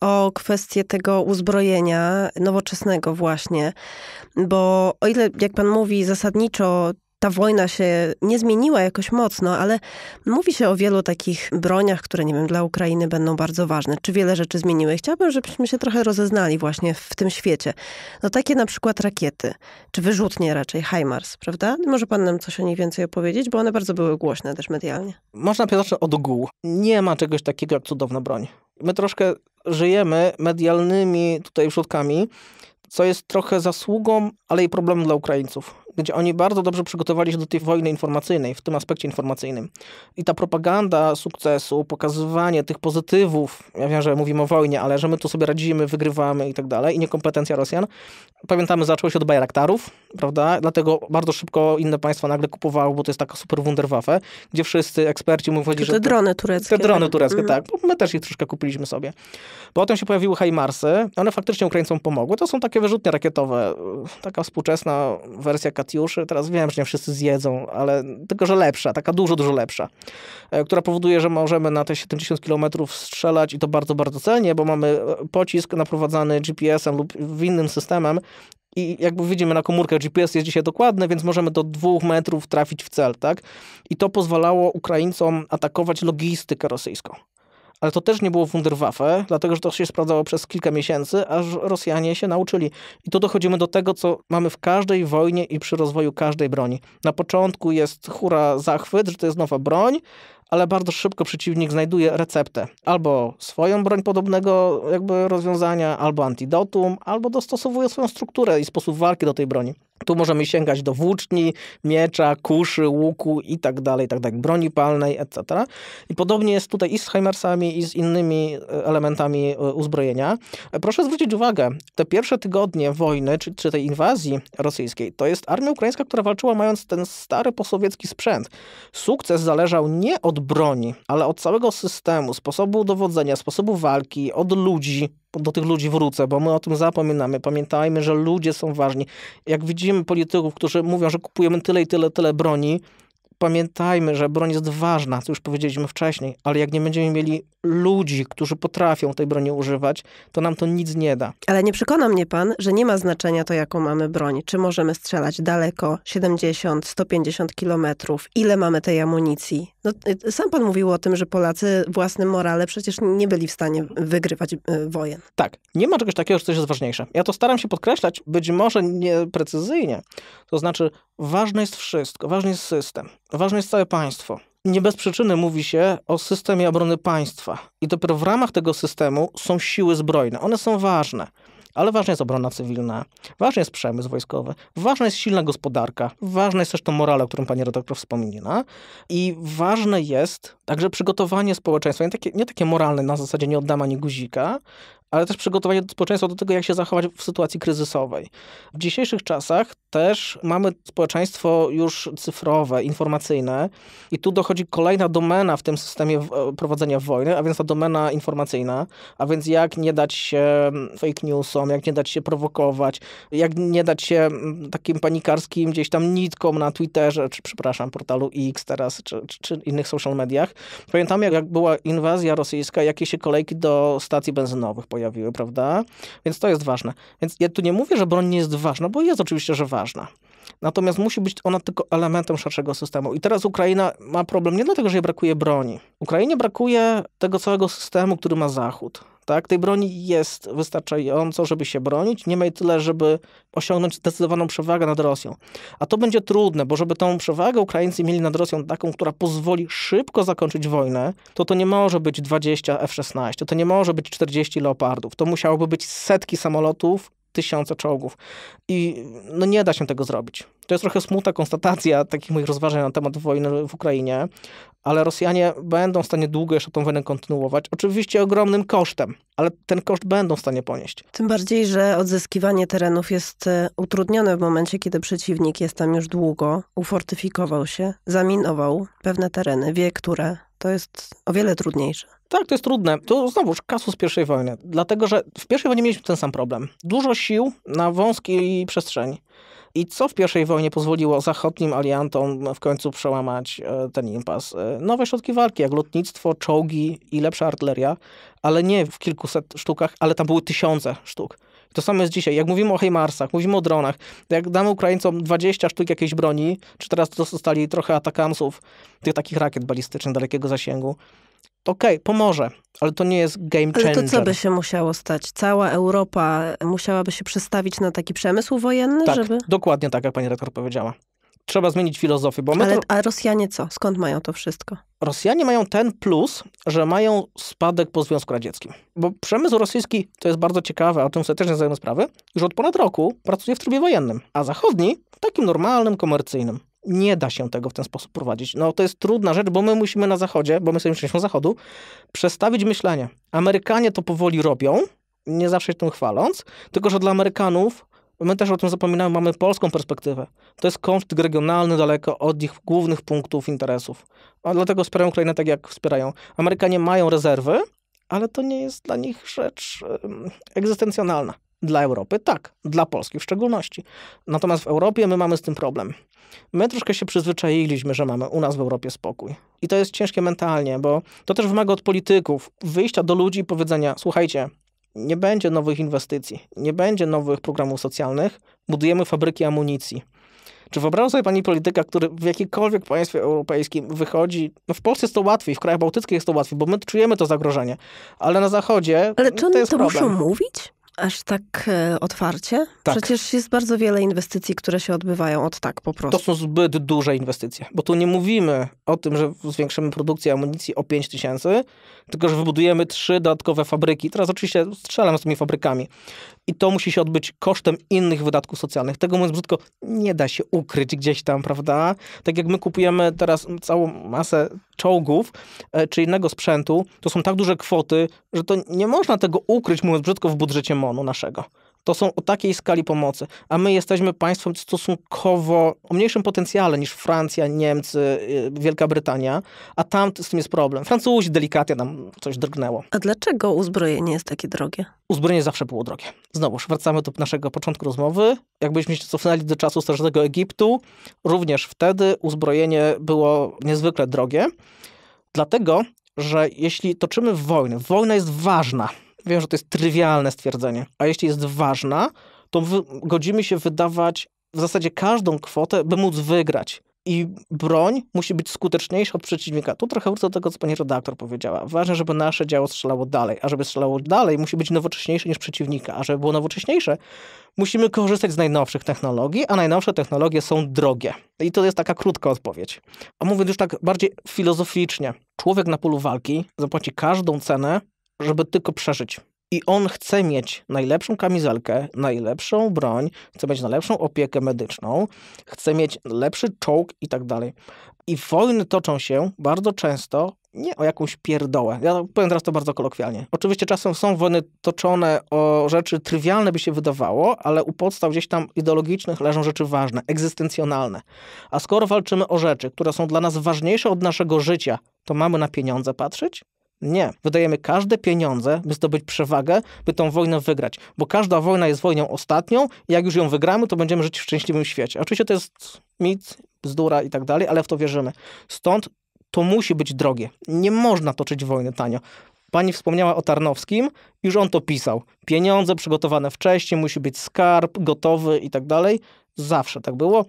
o kwestię tego uzbrojenia nowoczesnego właśnie, bo o ile, jak pan mówi, zasadniczo ta wojna się nie zmieniła jakoś mocno, ale mówi się o wielu takich broniach, które, nie wiem, dla Ukrainy będą bardzo ważne. Czy wiele rzeczy zmieniły? Chciałabym, żebyśmy się trochę rozeznali właśnie w tym świecie. No takie na przykład rakiety, czy wyrzutnie raczej, HIMARS, prawda? Może pan nam coś o nich więcej opowiedzieć, bo one bardzo były głośne też medialnie. Można powiedzieć od ogółu. Nie ma czegoś takiego jak cudowna broń. My troszkę żyjemy medialnymi tutaj wrzutkami, co jest trochę zasługą, ale i problemem dla Ukraińców gdzie oni bardzo dobrze przygotowali się do tej wojny informacyjnej, w tym aspekcie informacyjnym. I ta propaganda sukcesu, pokazywanie tych pozytywów, ja wiem, że mówimy o wojnie, ale że my tu sobie radzimy, wygrywamy i tak dalej, i niekompetencja Rosjan, pamiętamy, zaczęło się od Bayraktarów, prawda? Dlatego bardzo szybko inne państwa nagle kupowały, bo to jest taka super wunderwaffe, gdzie wszyscy eksperci mówili, że... Te drony tureckie. Te drony tak? tureckie, mm. tak. My też ich troszkę kupiliśmy sobie. Potem się pojawiły HIMARSy, one faktycznie Ukraińcom pomogły. To są takie wyrzutnie rakietowe, taka współczesna wersja katiuszy, teraz wiem, że nie wszyscy zjedzą, ale tylko, że lepsza, taka dużo, dużo lepsza, e, która powoduje, że możemy na te 70 km strzelać i to bardzo, bardzo celnie, bo mamy e, pocisk naprowadzany GPS-em lub innym systemem i jakby widzimy na komórkę GPS jest dzisiaj dokładny, więc możemy do dwóch metrów trafić w cel, tak? I to pozwalało Ukraińcom atakować logistykę rosyjską ale to też nie było Wunderwaffe, dlatego że to się sprawdzało przez kilka miesięcy, aż Rosjanie się nauczyli. I tu dochodzimy do tego, co mamy w każdej wojnie i przy rozwoju każdej broni. Na początku jest hura zachwyt, że to jest nowa broń, ale bardzo szybko przeciwnik znajduje receptę. Albo swoją broń podobnego jakby rozwiązania, albo antidotum, albo dostosowuje swoją strukturę i sposób walki do tej broni. Tu możemy sięgać do włóczni, miecza, kuszy, łuku i tak dalej, tak dalej, broni palnej, etc. I podobnie jest tutaj i z Heimersami, i z innymi e, elementami e, uzbrojenia. E, proszę zwrócić uwagę, te pierwsze tygodnie wojny, czy, czy tej inwazji rosyjskiej, to jest armia ukraińska, która walczyła mając ten stary posowiecki sprzęt. Sukces zależał nie od broni, ale od całego systemu, sposobu dowodzenia, sposobu walki, od ludzi, do tych ludzi wrócę, bo my o tym zapominamy. Pamiętajmy, że ludzie są ważni. Jak widzimy polityków, którzy mówią, że kupujemy tyle i tyle, tyle broni, pamiętajmy, że broń jest ważna, co już powiedzieliśmy wcześniej, ale jak nie będziemy mieli ludzi, którzy potrafią tej broni używać, to nam to nic nie da. Ale nie przekona mnie pan, że nie ma znaczenia to, jaką mamy broń. Czy możemy strzelać daleko, 70, 150 kilometrów, ile mamy tej amunicji. No, y, sam pan mówił o tym, że Polacy własnym morale przecież nie byli w stanie wygrywać y, wojen. Tak, nie ma czegoś takiego, że coś jest ważniejsze. Ja to staram się podkreślać, być może nieprecyzyjnie. To znaczy, ważne jest wszystko, ważny jest system, ważne jest całe państwo nie bez przyczyny mówi się o systemie obrony państwa. I dopiero w ramach tego systemu są siły zbrojne. One są ważne. Ale ważna jest obrona cywilna, ważny jest przemysł wojskowy, ważna jest silna gospodarka, ważna jest też to morale, o którym pani redaktor wspomina i ważne jest także przygotowanie społeczeństwa, nie takie, nie takie moralne na zasadzie nie oddam ani guzika, ale też przygotowanie społeczeństwa do tego, jak się zachować w sytuacji kryzysowej. W dzisiejszych czasach też mamy społeczeństwo już cyfrowe, informacyjne i tu dochodzi kolejna domena w tym systemie e, prowadzenia wojny, a więc ta domena informacyjna, a więc jak nie dać się mm, fake newsom, jak nie dać się prowokować, jak nie dać się mm, takim panikarskim gdzieś tam nitkom na Twitterze, czy przepraszam, portalu X teraz, czy, czy, czy innych social mediach. Pamiętam, jak była inwazja rosyjska, jakie się kolejki do stacji benzynowych pojawiły pojawiły, prawda? Więc to jest ważne. Więc ja tu nie mówię, że broń nie jest ważna, bo jest oczywiście, że ważna. Natomiast musi być ona tylko elementem szerszego systemu. I teraz Ukraina ma problem nie dlatego, że jej brakuje broni. Ukrainie brakuje tego całego systemu, który ma Zachód tak? Tej broni jest wystarczająco, żeby się bronić, niemniej tyle, żeby osiągnąć zdecydowaną przewagę nad Rosją. A to będzie trudne, bo żeby tą przewagę Ukraińcy mieli nad Rosją taką, która pozwoli szybko zakończyć wojnę, to to nie może być 20 F-16, to nie może być 40 Leopardów, to musiałoby być setki samolotów tysiące czołgów. I no nie da się tego zrobić. To jest trochę smutna konstatacja takich moich rozważań na temat wojny w Ukrainie, ale Rosjanie będą w stanie długo jeszcze tą wojnę kontynuować. Oczywiście ogromnym kosztem, ale ten koszt będą w stanie ponieść. Tym bardziej, że odzyskiwanie terenów jest e, utrudnione w momencie, kiedy przeciwnik jest tam już długo, ufortyfikował się, zaminował pewne tereny, wie które. To jest o wiele trudniejsze. Tak, to jest trudne. To znowuż kasus pierwszej wojny. Dlatego, że w pierwszej wojnie mieliśmy ten sam problem. Dużo sił na wąskiej przestrzeni. I co w pierwszej wojnie pozwoliło zachodnim aliantom w końcu przełamać e, ten impas? E, nowe środki walki, jak lotnictwo, czołgi i lepsza artyleria, ale nie w kilkuset sztukach, ale tam były tysiące sztuk. To samo jest dzisiaj. Jak mówimy o Heimarsach, mówimy o dronach, jak damy Ukraińcom 20 sztuk jakiejś broni, czy teraz dostali trochę atakamsów, tych takich rakiet balistycznych dalekiego zasięgu, okej, okay, pomoże, ale to nie jest game changer. Ale to co by się musiało stać? Cała Europa e, musiałaby się przestawić na taki przemysł wojenny, tak, żeby... dokładnie tak, jak pani rektor powiedziała. Trzeba zmienić filozofię, bo my Ale, to... A Rosjanie co? Skąd mają to wszystko? Rosjanie mają ten plus, że mają spadek po Związku Radzieckim. Bo przemysł rosyjski, to jest bardzo ciekawe, o tym sobie też nie zdajemy sprawy, już od ponad roku pracuje w trybie wojennym, a zachodni takim normalnym, komercyjnym nie da się tego w ten sposób prowadzić. No to jest trudna rzecz, bo my musimy na Zachodzie, bo my jesteśmy częścią Zachodu, przestawić myślenie. Amerykanie to powoli robią, nie zawsze się tym chwaląc, tylko że dla Amerykanów, my też o tym zapominamy, mamy polską perspektywę. To jest konflikt regionalny daleko od ich głównych punktów interesów. A dlatego wspierają Ukrainę tak, jak wspierają. Amerykanie mają rezerwy, ale to nie jest dla nich rzecz egzystencjonalna. Dla Europy tak, dla Polski w szczególności. Natomiast w Europie my mamy z tym problem. My troszkę się przyzwyczailiśmy, że mamy u nas w Europie spokój. I to jest ciężkie mentalnie, bo to też wymaga od polityków wyjścia do ludzi i powiedzenia: słuchajcie, nie będzie nowych inwestycji, nie będzie nowych programów socjalnych, budujemy fabryki amunicji. Czy wyobraża sobie pani polityka, który w jakikolwiek państwie europejskim wychodzi, no w Polsce jest to łatwiej, w krajach bałtyckich jest to łatwiej, bo my czujemy to zagrożenie, ale na zachodzie Ale czy oni to, jest to muszą mówić? Aż tak e, otwarcie? Tak. Przecież jest bardzo wiele inwestycji, które się odbywają od tak po prostu. To są zbyt duże inwestycje, bo tu nie mówimy o tym, że zwiększymy produkcję amunicji o 5 tysięcy, tylko że wybudujemy trzy dodatkowe fabryki. Teraz oczywiście strzelam z tymi fabrykami, i to musi się odbyć kosztem innych wydatków socjalnych. Tego mówiąc brzydko, nie da się ukryć gdzieś tam, prawda? Tak jak my kupujemy teraz całą masę czołgów e, czy innego sprzętu, to są tak duże kwoty, że to nie można tego ukryć, mówiąc brzydko, w budżecie MONU naszego. To są o takiej skali pomocy, a my jesteśmy państwem stosunkowo o mniejszym potencjale niż Francja, Niemcy, y, Wielka Brytania, a tam z tym jest problem. Francuzi delikatnie nam coś drgnęło. A dlaczego uzbrojenie jest takie drogie? Uzbrojenie zawsze było drogie. Znowuż, wracamy do naszego początku rozmowy. Jakbyśmy się cofnęli do czasu starożytnego Egiptu, również wtedy uzbrojenie było niezwykle drogie. Dlatego, że jeśli toczymy wojnę, wojna jest ważna. Wiem, że to jest trywialne stwierdzenie, a jeśli jest ważna, to godzimy się wydawać w zasadzie każdą kwotę, by móc wygrać. I broń musi być skuteczniejsza od przeciwnika. Tu trochę wrócę do tego, co pani redaktor powiedziała. Ważne, żeby nasze działo strzelało dalej, a żeby strzelało dalej, musi być nowocześniejsze niż przeciwnika. A żeby było nowocześniejsze, musimy korzystać z najnowszych technologii, a najnowsze technologie są drogie. I to jest taka krótka odpowiedź. A mówiąc już tak bardziej filozoficznie, człowiek na polu walki zapłaci każdą cenę żeby tylko przeżyć. I on chce mieć najlepszą kamizelkę, najlepszą broń, chce mieć najlepszą opiekę medyczną, chce mieć lepszy czołg i tak dalej. I wojny toczą się bardzo często nie o jakąś pierdołę. Ja powiem teraz to bardzo kolokwialnie. Oczywiście czasem są wojny toczone o rzeczy trywialne, by się wydawało, ale u podstaw gdzieś tam ideologicznych leżą rzeczy ważne, egzystencjonalne. A skoro walczymy o rzeczy, które są dla nas ważniejsze od naszego życia, to mamy na pieniądze patrzeć? Nie. Wydajemy każde pieniądze, by zdobyć przewagę, by tą wojnę wygrać. Bo każda wojna jest wojną ostatnią i jak już ją wygramy, to będziemy żyć w szczęśliwym świecie. Oczywiście to jest mit, bzdura i tak dalej, ale w to wierzymy. Stąd to musi być drogie. Nie można toczyć wojny tanio. Pani wspomniała o Tarnowskim, już on to pisał. Pieniądze przygotowane wcześniej, musi być skarb gotowy i tak dalej. Zawsze tak było.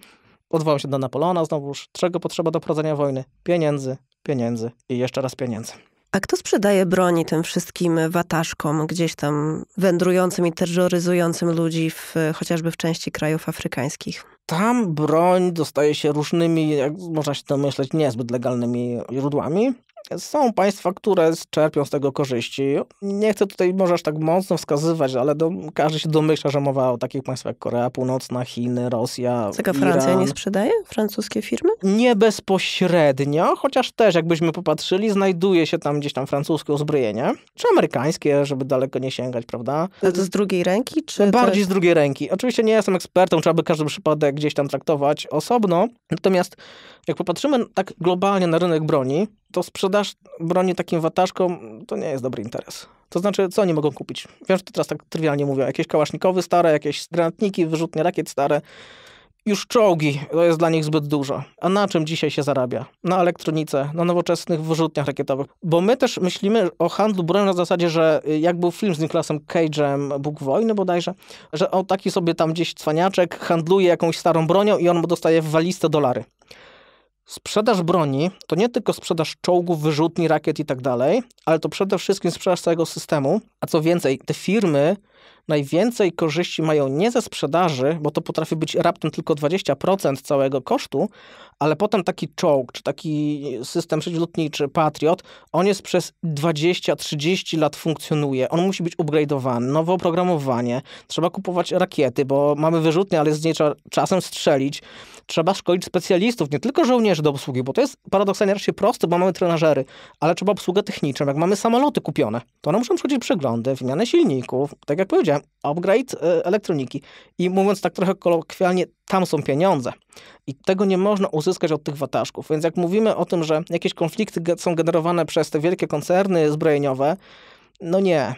Odwołał się do Napoleona znowuż. Czego potrzeba do prowadzenia wojny? Pieniędzy, pieniędzy i jeszcze raz pieniędzy. A kto sprzedaje broni tym wszystkim wataszkom gdzieś tam wędrującym i terroryzującym ludzi w, chociażby w części krajów afrykańskich? Tam broń dostaje się różnymi, jak można się domyśleć, niezbyt legalnymi źródłami. Są państwa, które czerpią z tego korzyści. Nie chcę tutaj może aż tak mocno wskazywać, ale do, każdy się domyśla, że mowa o takich państwach jak Korea Północna, Chiny, Rosja. Taka Francja nie sprzedaje? Francuskie firmy? Nie bezpośrednio, chociaż też jakbyśmy popatrzyli, znajduje się tam gdzieś tam francuskie uzbrojenie, czy amerykańskie, żeby daleko nie sięgać, prawda? A to z drugiej ręki? czy no, Bardziej jest... z drugiej ręki. Oczywiście nie jestem ekspertem, trzeba by każdy przypadek gdzieś tam traktować osobno, natomiast jak popatrzymy tak globalnie na rynek broni, to sprzedaż broni takim watażkom to nie jest dobry interes. To znaczy, co oni mogą kupić? Wiem, że to teraz tak trywialnie mówię. Jakieś kałasznikowy stare, jakieś granatniki, wyrzutnie rakiet stare. Już czołgi, to jest dla nich zbyt dużo. A na czym dzisiaj się zarabia? Na elektronice, na nowoczesnych wyrzutniach rakietowych. Bo my też myślimy o handlu bronią na zasadzie, że y, jak był film z Nicolasem Cage'em, Bóg Wojny bodajże, że taki sobie tam gdzieś cwaniaczek handluje jakąś starą bronią i on mu dostaje w walizce dolary. Sprzedaż broni to nie tylko sprzedaż czołgów, wyrzutni, rakiet i tak dalej, ale to przede wszystkim sprzedaż całego systemu. A co więcej, te firmy, najwięcej korzyści mają nie ze sprzedaży, bo to potrafi być raptem tylko 20% całego kosztu, ale potem taki czołg, czy taki system przeciwlotniczy Patriot, on jest przez 20-30 lat funkcjonuje. On musi być upgrade'owany, nowe oprogramowanie, trzeba kupować rakiety, bo mamy wyrzutnie, ale z niej trzeba czasem strzelić. Trzeba szkolić specjalistów, nie tylko żołnierzy do obsługi, bo to jest paradoksalnie raczej proste, bo mamy trenażery, ale trzeba obsługę techniczną. Jak mamy samoloty kupione, to one muszą przechodzić przeglądy, wymianę silników, tak jak powiedziałem, upgrade e, elektroniki. I mówiąc tak trochę kolokwialnie, tam są pieniądze. I tego nie można uzyskać od tych wataszków. Więc jak mówimy o tym, że jakieś konflikty są generowane przez te wielkie koncerny zbrojeniowe, no nie.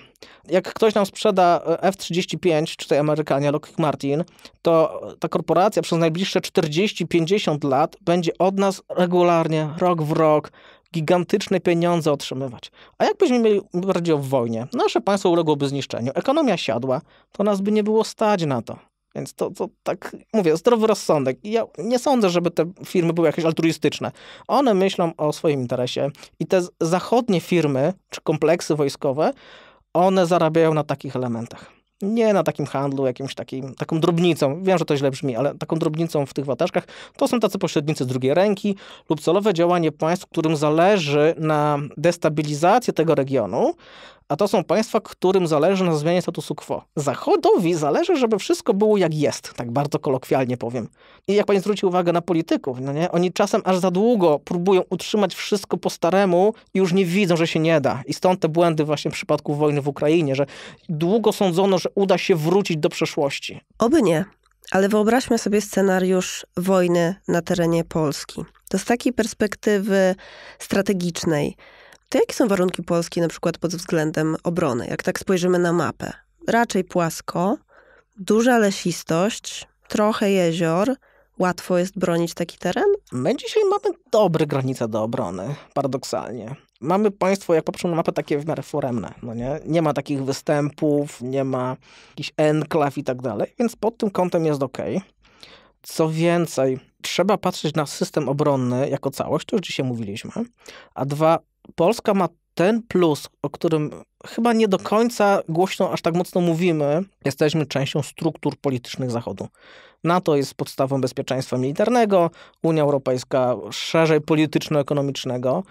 Jak ktoś nam sprzeda e, F-35, czy tej Amerykanie, Lockheed Martin, to ta korporacja przez najbliższe 40-50 lat będzie od nas regularnie, rok w rok, gigantyczne pieniądze otrzymywać. A jakbyśmy mieli bardziej o wojnie, nasze państwo uległoby zniszczeniu, ekonomia siadła, to nas by nie było stać na to. Więc to, to tak, mówię, zdrowy rozsądek. Ja nie sądzę, żeby te firmy były jakieś altruistyczne. One myślą o swoim interesie i te zachodnie firmy czy kompleksy wojskowe, one zarabiają na takich elementach nie na takim handlu, jakimś takim, taką drobnicą, wiem, że to źle brzmi, ale taką drobnicą w tych watażkach, to są tacy pośrednicy z drugiej ręki lub celowe działanie państw, którym zależy na destabilizację tego regionu, a to są państwa, którym zależy na zmianie statusu quo. Zachodowi zależy, żeby wszystko było jak jest, tak bardzo kolokwialnie powiem. I jak pani zwróci uwagę na polityków, no nie? Oni czasem aż za długo próbują utrzymać wszystko po staremu i już nie widzą, że się nie da. I stąd te błędy właśnie w przypadku wojny w Ukrainie, że długo sądzono, że uda się wrócić do przeszłości. Oby nie. Ale wyobraźmy sobie scenariusz wojny na terenie Polski. To z takiej perspektywy strategicznej, to jakie są warunki Polski na przykład pod względem obrony? Jak tak spojrzymy na mapę, raczej płasko, duża lesistość, trochę jezior. Łatwo jest bronić taki teren? My dzisiaj mamy dobre granice do obrony, paradoksalnie. Mamy państwo, jak popatrzymy na mapę, takie w miarę foremne, no nie? Nie ma takich występów, nie ma jakichś enklaw i tak dalej, więc pod tym kątem jest ok. Co więcej, trzeba patrzeć na system obronny jako całość, to już dzisiaj mówiliśmy, a dwa, Polska ma ten plus, o którym chyba nie do końca głośno aż tak mocno mówimy, jesteśmy częścią struktur politycznych Zachodu. NATO jest podstawą bezpieczeństwa militarnego, Unia Europejska szerzej polityczno-ekonomicznego.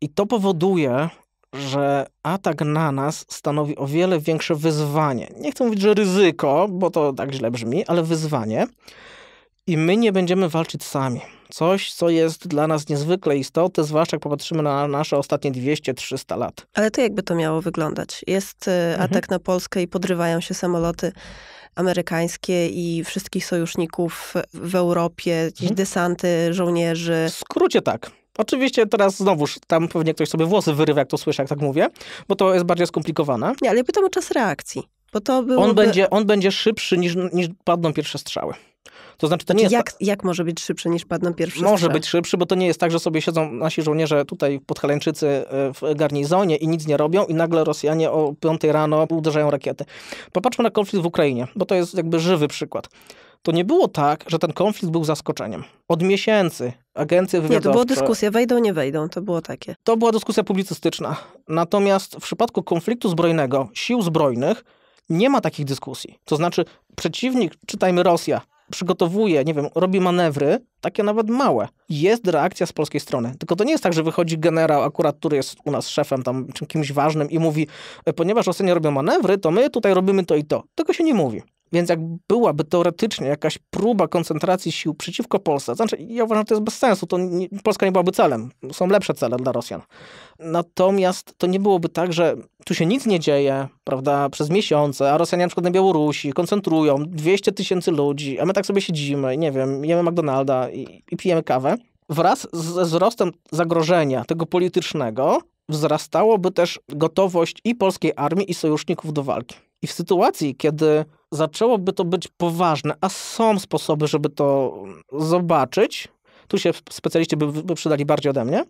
I to powoduje, że atak na nas stanowi o wiele większe wyzwanie. Nie chcę mówić, że ryzyko, bo to tak źle brzmi, ale wyzwanie i my nie będziemy walczyć sami. Coś, co jest dla nas niezwykle istotne, zwłaszcza jak popatrzymy na nasze ostatnie 200-300 lat. Ale to jakby to miało wyglądać? Jest y, mhm. atak na Polskę i podrywają się samoloty amerykańskie i wszystkich sojuszników w Europie, jakieś mhm. desanty żołnierzy. W skrócie tak. Oczywiście teraz znowuż tam pewnie ktoś sobie włosy wyrywa, jak to słyszę, jak tak mówię, bo to jest bardziej skomplikowane. Nie, ale pytam o czas reakcji. Bo to byłoby... on, będzie, on będzie szybszy niż, niż padną pierwsze strzały. To znaczy, to nie jest... jak, tak- jak może być szybszy niż padł na pierwszy Może być szybszy, bo to nie jest tak, że sobie siedzą nasi żołnierze tutaj podchaleńczycy e, w garnizonie i nic nie robią i nagle Rosjanie o 5 rano uderzają rakiety. Popatrzmy na konflikt w Ukrainie, bo to jest jakby żywy przykład to nie było tak, że ten konflikt był zaskoczeniem. Od miesięcy agencje wywiadowcze... Nie, to była dyskusja, wejdą, nie wejdą, to było takie. To była dyskusja publicystyczna. Natomiast w przypadku konfliktu zbrojnego, sił zbrojnych, nie ma takich dyskusji. To znaczy przeciwnik, czytajmy Rosja, przygotowuje, nie wiem, robi manewry, takie nawet małe. Jest reakcja z polskiej strony. Tylko to nie jest tak, że wychodzi generał akurat, który jest u nas szefem, tam czymś ważnym i mówi, e, ponieważ Rosjanie robią manewry, to my tutaj robimy to i to. Tego się nie mówi. Więc jak byłaby teoretycznie jakaś próba koncentracji sił przeciwko Polsce, znaczy ja uważam, że to jest bez sensu, to nie, Polska nie byłaby celem, są lepsze cele dla Rosjan. Natomiast to nie byłoby tak, że tu się nic nie dzieje, prawda, przez miesiące, a Rosjanie na przykład na Białorusi koncentrują 200 tysięcy ludzi, a my tak sobie siedzimy, nie wiem, jemy McDonalda i, i pijemy kawę. Wraz ze wzrostem zagrożenia tego politycznego wzrastałoby też gotowość i polskiej armii, i sojuszników do walki. I w sytuacji, kiedy zaczęłoby to być poważne, a są sposoby, żeby to zobaczyć, tu się specjaliści by, by przydali bardziej ode mnie,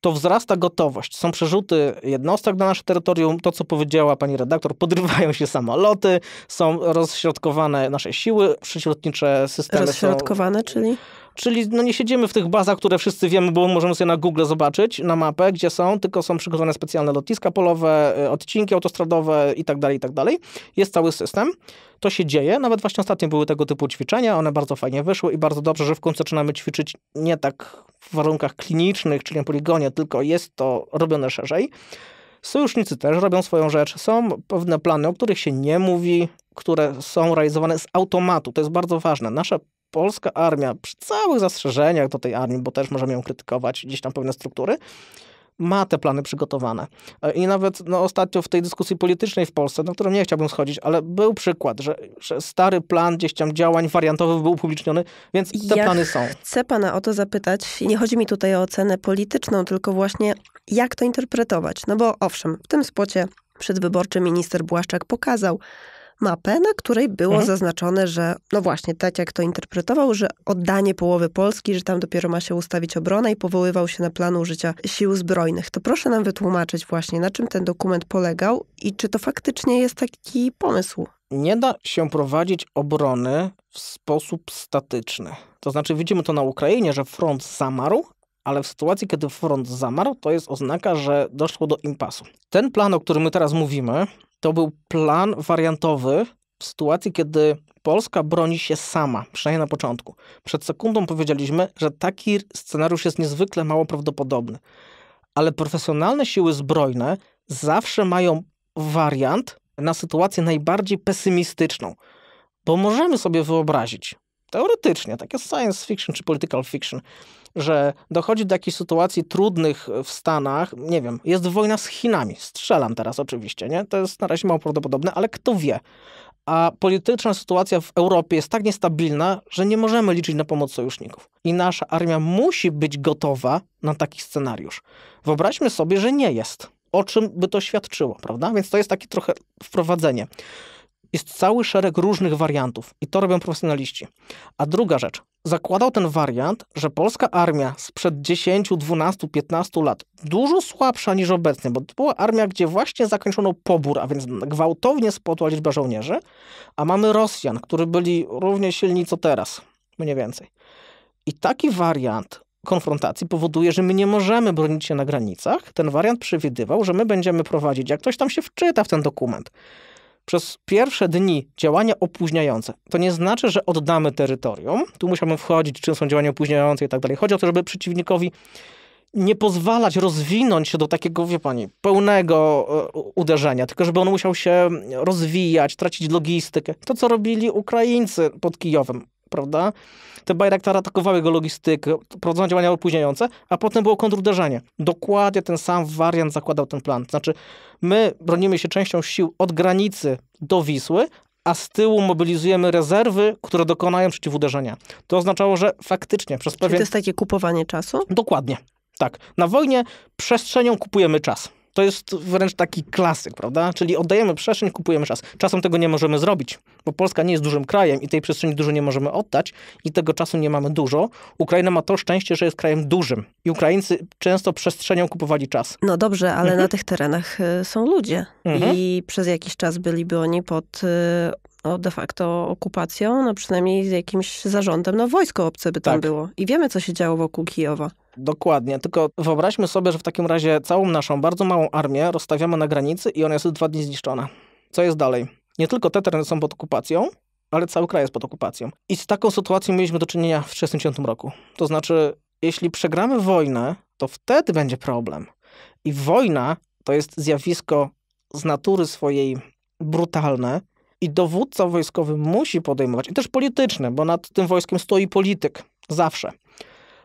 to wzrasta gotowość. Są przerzuty jednostek na nasze terytorium, to co powiedziała pani redaktor, podrywają się samoloty, są rozśrodkowane nasze siły przyśrodnicze systemy. Rozśrodkowane, są... czyli? Czyli no nie siedzimy w tych bazach, które wszyscy wiemy, bo możemy sobie na Google zobaczyć, na mapę, gdzie są, tylko są przygotowane specjalne lotniska polowe, e, odcinki autostradowe i i tak dalej, tak dalej. Jest cały system. To się dzieje. Nawet właśnie ostatnio były tego typu ćwiczenia. One bardzo fajnie wyszły i bardzo dobrze, że w końcu zaczynamy ćwiczyć nie tak w warunkach klinicznych, czyli na poligonie, tylko jest to robione szerzej. Sojusznicy też robią swoją rzecz. Są pewne plany, o których się nie mówi, które są realizowane z automatu. To jest bardzo ważne. Nasze polska armia, przy całych zastrzeżeniach do tej armii, bo też możemy ją krytykować, gdzieś tam pewne struktury, ma te plany przygotowane. E, I nawet no, ostatnio w tej dyskusji politycznej w Polsce, na którą nie chciałbym schodzić, ale był przykład, że, że stary plan gdzieś tam działań wariantowych był upubliczniony, więc te ja plany są. Chcę pana o to zapytać. Nie chodzi mi tutaj o ocenę polityczną, tylko właśnie jak to interpretować. No bo owszem, w tym spocie przedwyborczy minister Błaszczak pokazał, mapę, na której było mhm. zaznaczone, że no właśnie, tak jak to interpretował, że oddanie połowy Polski, że tam dopiero ma się ustawić obrona i powoływał się na plan użycia sił zbrojnych. To proszę nam wytłumaczyć właśnie, na czym ten dokument polegał i czy to faktycznie jest taki pomysł nie da się prowadzić obrony w sposób statyczny. To znaczy, widzimy to na Ukrainie, że front zamarł, ale w sytuacji, kiedy front zamarł, to jest oznaka, że doszło do impasu. Ten plan, o którym my teraz mówimy, to był plan wariantowy w sytuacji, kiedy Polska broni się sama, przynajmniej na początku. Przed sekundą powiedzieliśmy, że taki scenariusz jest niezwykle mało prawdopodobny. Ale profesjonalne siły zbrojne zawsze mają wariant na sytuację najbardziej pesymistyczną, bo możemy sobie wyobrazić, teoretycznie, takie science fiction czy political fiction, że dochodzi do jakichś sytuacji trudnych w Stanach, nie wiem, jest wojna z Chinami, strzelam teraz oczywiście, nie? To jest na razie mało prawdopodobne, ale kto wie. A polityczna sytuacja w Europie jest tak niestabilna, że nie możemy liczyć na pomoc sojuszników. I nasza armia musi być gotowa na taki scenariusz. Wyobraźmy sobie, że nie jest. O czym by to świadczyło, prawda? Więc to jest takie trochę wprowadzenie jest cały szereg różnych wariantów i to robią profesjonaliści. A druga rzecz, zakładał ten wariant, że polska armia sprzed 10, 12, 15 lat, dużo słabsza niż obecnie, bo to była armia, gdzie właśnie zakończono pobór, a więc gwałtownie spadła liczba żołnierzy, a mamy Rosjan, którzy byli równie silni co teraz, mniej więcej. I taki wariant konfrontacji powoduje, że my nie możemy bronić się na granicach. Ten wariant przewidywał, że my będziemy prowadzić, jak ktoś tam się wczyta w ten dokument, przez pierwsze dni działania opóźniające. To nie znaczy, że oddamy terytorium. Tu musiałbym wchodzić, czym są działania opóźniające i tak dalej. Chodzi o to, żeby przeciwnikowi nie pozwalać rozwinąć się do takiego, wie pani, pełnego e, uderzenia, tylko żeby on musiał się rozwijać, tracić logistykę. To, co robili Ukraińcy pod Kijowem prawda? Te Bayraktary atakowały go logistykę, prowadzono działania opóźniające, a potem było kontruderzenie. Dokładnie ten sam wariant zakładał ten plan. Znaczy, my bronimy się częścią sił od granicy do Wisły, a z tyłu mobilizujemy rezerwy, które dokonają przeciwuderzenia. To oznaczało, że faktycznie przez pewien... Czy to jest takie kupowanie czasu? Dokładnie. Tak. Na wojnie przestrzenią kupujemy czas to jest wręcz taki klasyk, prawda? Czyli oddajemy przestrzeń, kupujemy czas. Czasem tego nie możemy zrobić, bo Polska nie jest dużym krajem i tej przestrzeni dużo nie możemy oddać i tego czasu nie mamy dużo. Ukraina ma to szczęście, że jest krajem dużym i Ukraińcy często przestrzenią kupowali czas. No dobrze, ale mhm. na tych terenach y, są ludzie mhm. i przez jakiś czas byliby oni pod y, no, de facto okupacją, no przynajmniej z jakimś zarządem. No wojsko obce by tam tak. było. I wiemy, co się działo wokół Kijowa. Dokładnie, tylko wyobraźmy sobie, że w takim razie całą naszą bardzo małą armię rozstawiamy na granicy i ona jest dwa dni zniszczona. Co jest dalej? Nie tylko te tereny są pod okupacją, ale cały kraj jest pod okupacją. I z taką sytuacją mieliśmy do czynienia w 1960 roku. To znaczy, jeśli przegramy wojnę, to wtedy będzie problem. I wojna to jest zjawisko z natury swojej brutalne, i dowódca wojskowy musi podejmować, i też polityczny, bo nad tym wojskiem stoi polityk zawsze,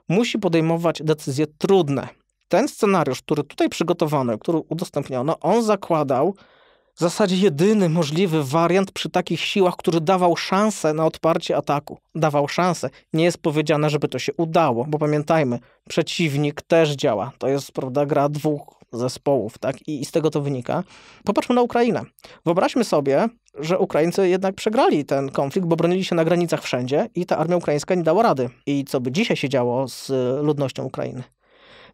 musi podejmować decyzje trudne. Ten scenariusz, który tutaj przygotowano, który udostępniono, on zakładał, w zasadzie jedyny możliwy wariant przy takich siłach, który dawał szansę na odparcie ataku. Dawał szansę. Nie jest powiedziane, żeby to się udało, bo pamiętajmy, przeciwnik też działa. To jest, prawda, gra dwóch zespołów, tak? I, I, z tego to wynika. Popatrzmy na Ukrainę. Wyobraźmy sobie, że Ukraińcy jednak przegrali ten konflikt, bo bronili się na granicach wszędzie i ta armia ukraińska nie dała rady. I co by dzisiaj się działo z ludnością Ukrainy?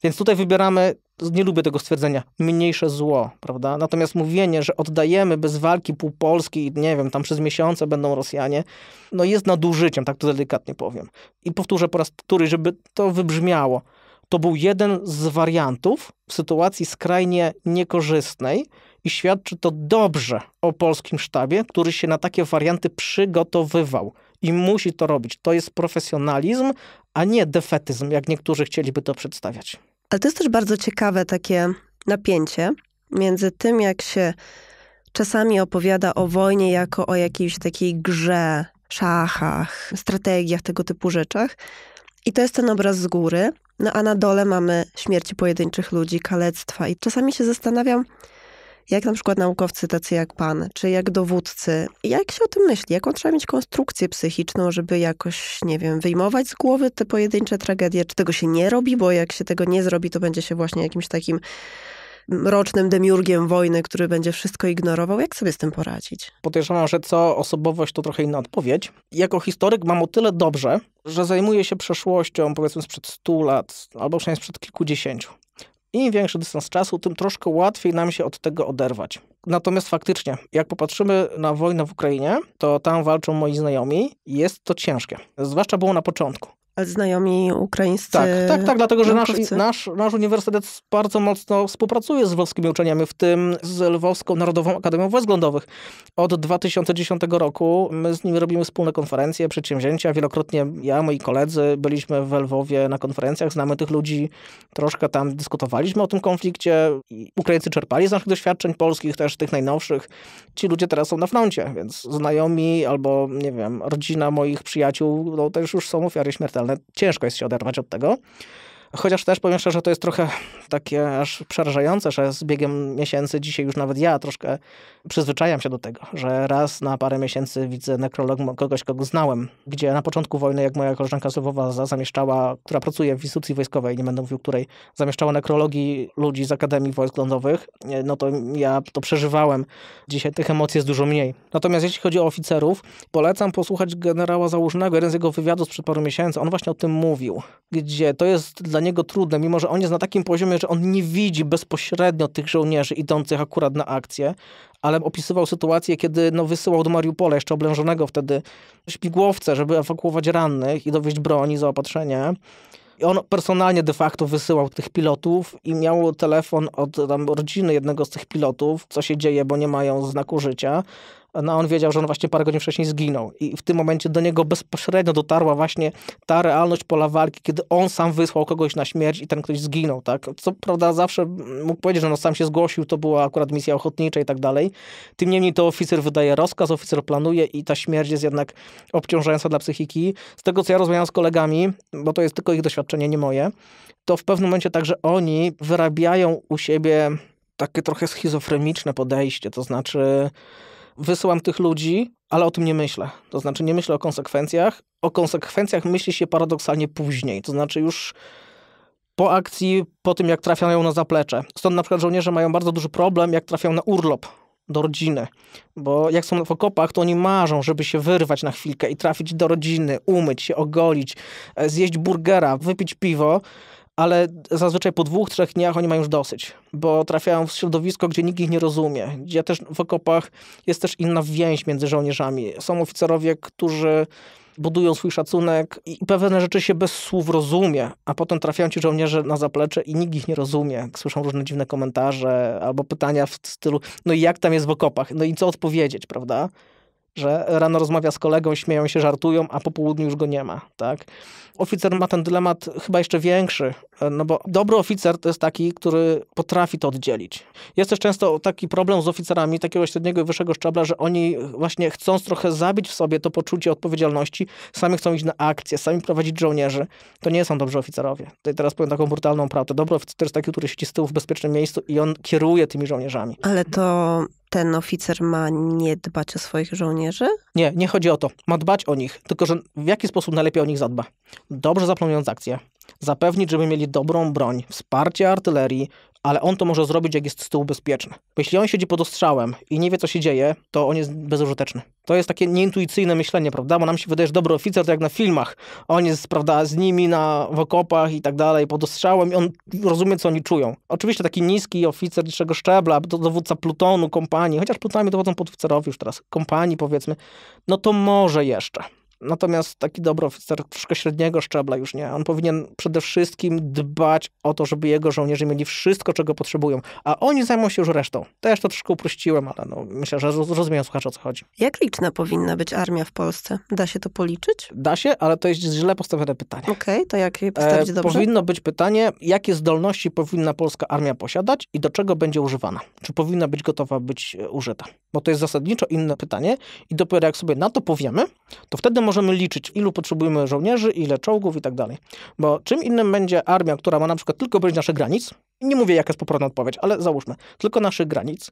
Więc tutaj wybieramy, nie lubię tego stwierdzenia, mniejsze zło, prawda? Natomiast mówienie, że oddajemy bez walki pół Polski i nie wiem, tam przez miesiące będą Rosjanie, no jest nadużyciem, tak to delikatnie powiem. I powtórzę po raz który, żeby to wybrzmiało. To był jeden z wariantów w sytuacji skrajnie niekorzystnej i świadczy to dobrze o polskim sztabie, który się na takie warianty przygotowywał i musi to robić. To jest profesjonalizm, a nie defetyzm, jak niektórzy chcieliby to przedstawiać. Ale to jest też bardzo ciekawe takie napięcie między tym, jak się czasami opowiada o wojnie jako o jakiejś takiej grze, szachach, strategiach, tego typu rzeczach. I to jest ten obraz z góry, no a na dole mamy śmierci pojedynczych ludzi, kalectwa. I czasami się zastanawiam, jak na przykład naukowcy tacy jak pan, czy jak dowódcy. Jak się o tym myśli? Jaką trzeba mieć konstrukcję psychiczną, żeby jakoś, nie wiem, wyjmować z głowy te pojedyncze tragedie? Czy tego się nie robi? Bo jak się tego nie zrobi, to będzie się właśnie jakimś takim rocznym demiurgiem wojny, który będzie wszystko ignorował. Jak sobie z tym poradzić? Podejrzewam, że co osobowość to trochę inna odpowiedź. Jako historyk mam o tyle dobrze, że zajmuję się przeszłością powiedzmy sprzed stu lat, albo przynajmniej sprzed kilkudziesięciu. Im większy dystans czasu, tym troszkę łatwiej nam się od tego oderwać. Natomiast faktycznie, jak popatrzymy na wojnę w Ukrainie, to tam walczą moi znajomi i jest to ciężkie. Zwłaszcza było na początku znajomi ukraińscy. Tak, tak, tak dlatego że nasz, nasz, nasz uniwersytet bardzo mocno współpracuje z lwowskimi uczeniami, w tym z Lwowską Narodową Akademią Wezglądowych. Od 2010 roku my z nimi robimy wspólne konferencje, przedsięwzięcia. Wielokrotnie ja, moi koledzy byliśmy w Lwowie na konferencjach, znamy tych ludzi, troszkę tam dyskutowaliśmy o tym konflikcie. Ukraińcy czerpali z naszych doświadczeń polskich, też tych najnowszych. Ci ludzie teraz są na froncie, więc znajomi albo, nie wiem, rodzina moich przyjaciół no, też już są ofiary śmiertelne ale ciężko jest się oderwać od tego. Chociaż też powiem szczerze, że to jest trochę takie aż przerażające, że z biegiem miesięcy, dzisiaj już nawet ja troszkę przyzwyczajam się do tego, że raz na parę miesięcy widzę nekrolog kogoś, kogo znałem, gdzie na początku wojny, jak moja koleżanka Słowowa zamieszczała, która pracuje w instytucji wojskowej, nie będę mówił której, zamieszczała nekrologii ludzi z Akademii Wojsk Lądowych, no to ja to przeżywałem. Dzisiaj tych emocji jest dużo mniej. Natomiast jeśli chodzi o oficerów, polecam posłuchać generała Załużnego, jeden z jego wywiadów sprzed paru miesięcy, on właśnie o tym mówił, gdzie to jest dla dla niego trudne, mimo że on jest na takim poziomie, że on nie widzi bezpośrednio tych żołnierzy idących akurat na akcję, ale opisywał sytuację, kiedy no, wysyłał do Mariupola, jeszcze oblężonego wtedy, śmigłowce, żeby ewakuować rannych i dowieść broni, zaopatrzenie. I on personalnie de facto wysyłał tych pilotów i miał telefon od tam, rodziny jednego z tych pilotów, co się dzieje, bo nie mają znaku życia no on wiedział, że on właśnie parę godzin wcześniej zginął. I w tym momencie do niego bezpośrednio dotarła właśnie ta realność pola walki, kiedy on sam wysłał kogoś na śmierć i ten ktoś zginął, tak? Co prawda zawsze mógł powiedzieć, że on no, sam się zgłosił, to była akurat misja ochotnicza i tak dalej. Tym niemniej to oficer wydaje rozkaz, oficer planuje i ta śmierć jest jednak obciążająca dla psychiki. Z tego, co ja rozmawiam z kolegami, bo to jest tylko ich doświadczenie, nie moje, to w pewnym momencie także oni wyrabiają u siebie takie trochę schizofreniczne podejście, to znaczy wysyłam tych ludzi, ale o tym nie myślę. To znaczy nie myślę o konsekwencjach. O konsekwencjach myśli się paradoksalnie później. To znaczy już po akcji, po tym jak trafiają na zaplecze. Stąd na przykład żołnierze mają bardzo duży problem, jak trafią na urlop do rodziny. Bo jak są w okopach, to oni marzą, żeby się wyrwać na chwilkę i trafić do rodziny, umyć się, ogolić, e, zjeść burgera, wypić piwo ale zazwyczaj po dwóch, trzech dniach oni mają już dosyć, bo trafiają w środowisko, gdzie nikt ich nie rozumie, gdzie też w okopach jest też inna więź między żołnierzami. Są oficerowie, którzy budują swój szacunek i pewne rzeczy się bez słów rozumie, a potem trafiają ci żołnierze na zaplecze i nikt ich nie rozumie. Słyszą różne dziwne komentarze albo pytania w stylu, no i jak tam jest w okopach? No i co odpowiedzieć, prawda? że rano rozmawia z kolegą, śmieją się, żartują, a po południu już go nie ma, tak? Oficer ma ten dylemat chyba jeszcze większy, no bo dobry oficer to jest taki, który potrafi to oddzielić. Jest też często taki problem z oficerami takiego średniego i wyższego szczebla, że oni właśnie chcąc trochę zabić w sobie to poczucie odpowiedzialności, sami chcą iść na akcję, sami prowadzić żołnierzy. To nie są dobrzy oficerowie. Tutaj teraz powiem taką brutalną prawdę. Dobry oficer to jest taki, który siedzi z tyłu w bezpiecznym miejscu i on kieruje tymi żołnierzami. Ale to ten oficer ma nie dbać o swoich żołnierzy? Nie, nie chodzi o to. Ma dbać o nich, tylko że w jaki sposób najlepiej o nich zadba? Dobrze zaplanując akcję, zapewnić, żeby mieli dobrą broń, wsparcie artylerii, ale on to może zrobić, jak jest z tyłu bezpieczny. Bo jeśli on siedzi pod ostrzałem i nie wie, co się dzieje, to on jest bezużyteczny. To jest takie nieintuicyjne myślenie, prawda? Bo nam się wydaje, że dobry oficer to jak na filmach. On jest, prawda, z nimi na, w okopach i tak dalej, pod ostrzałem i on rozumie, co oni czują. Oczywiście taki niski oficer niższego szczebla, to dowódca plutonu, kompanii, chociaż plutonami dowodzą podoficerowie już teraz, kompanii powiedzmy, no to może jeszcze. Natomiast taki dobry oficer troszkę średniego szczebla już nie. On powinien przede wszystkim dbać o to, żeby jego żołnierze mieli wszystko, czego potrzebują, a oni zajmą się już resztą. Też to troszkę uprościłem, ale no, myślę, że rozumieją słuchacze, o co chodzi. Jak liczna powinna być armia w Polsce? Da się to policzyć? Da się, ale to jest źle postawione pytanie. Okej, okay, to jak je postawić e, dobrze? Powinno być pytanie, jakie zdolności powinna polska armia posiadać i do czego będzie używana? Czy powinna być gotowa być e, użyta? Bo to jest zasadniczo inne pytanie i dopiero jak sobie na to powiemy, to wtedy możemy liczyć, ilu potrzebujemy żołnierzy, ile czołgów i tak dalej. Bo czym innym będzie armia, która ma na przykład tylko bronić naszych granic, nie mówię, jaka jest poprawna odpowiedź, ale załóżmy, tylko naszych granic.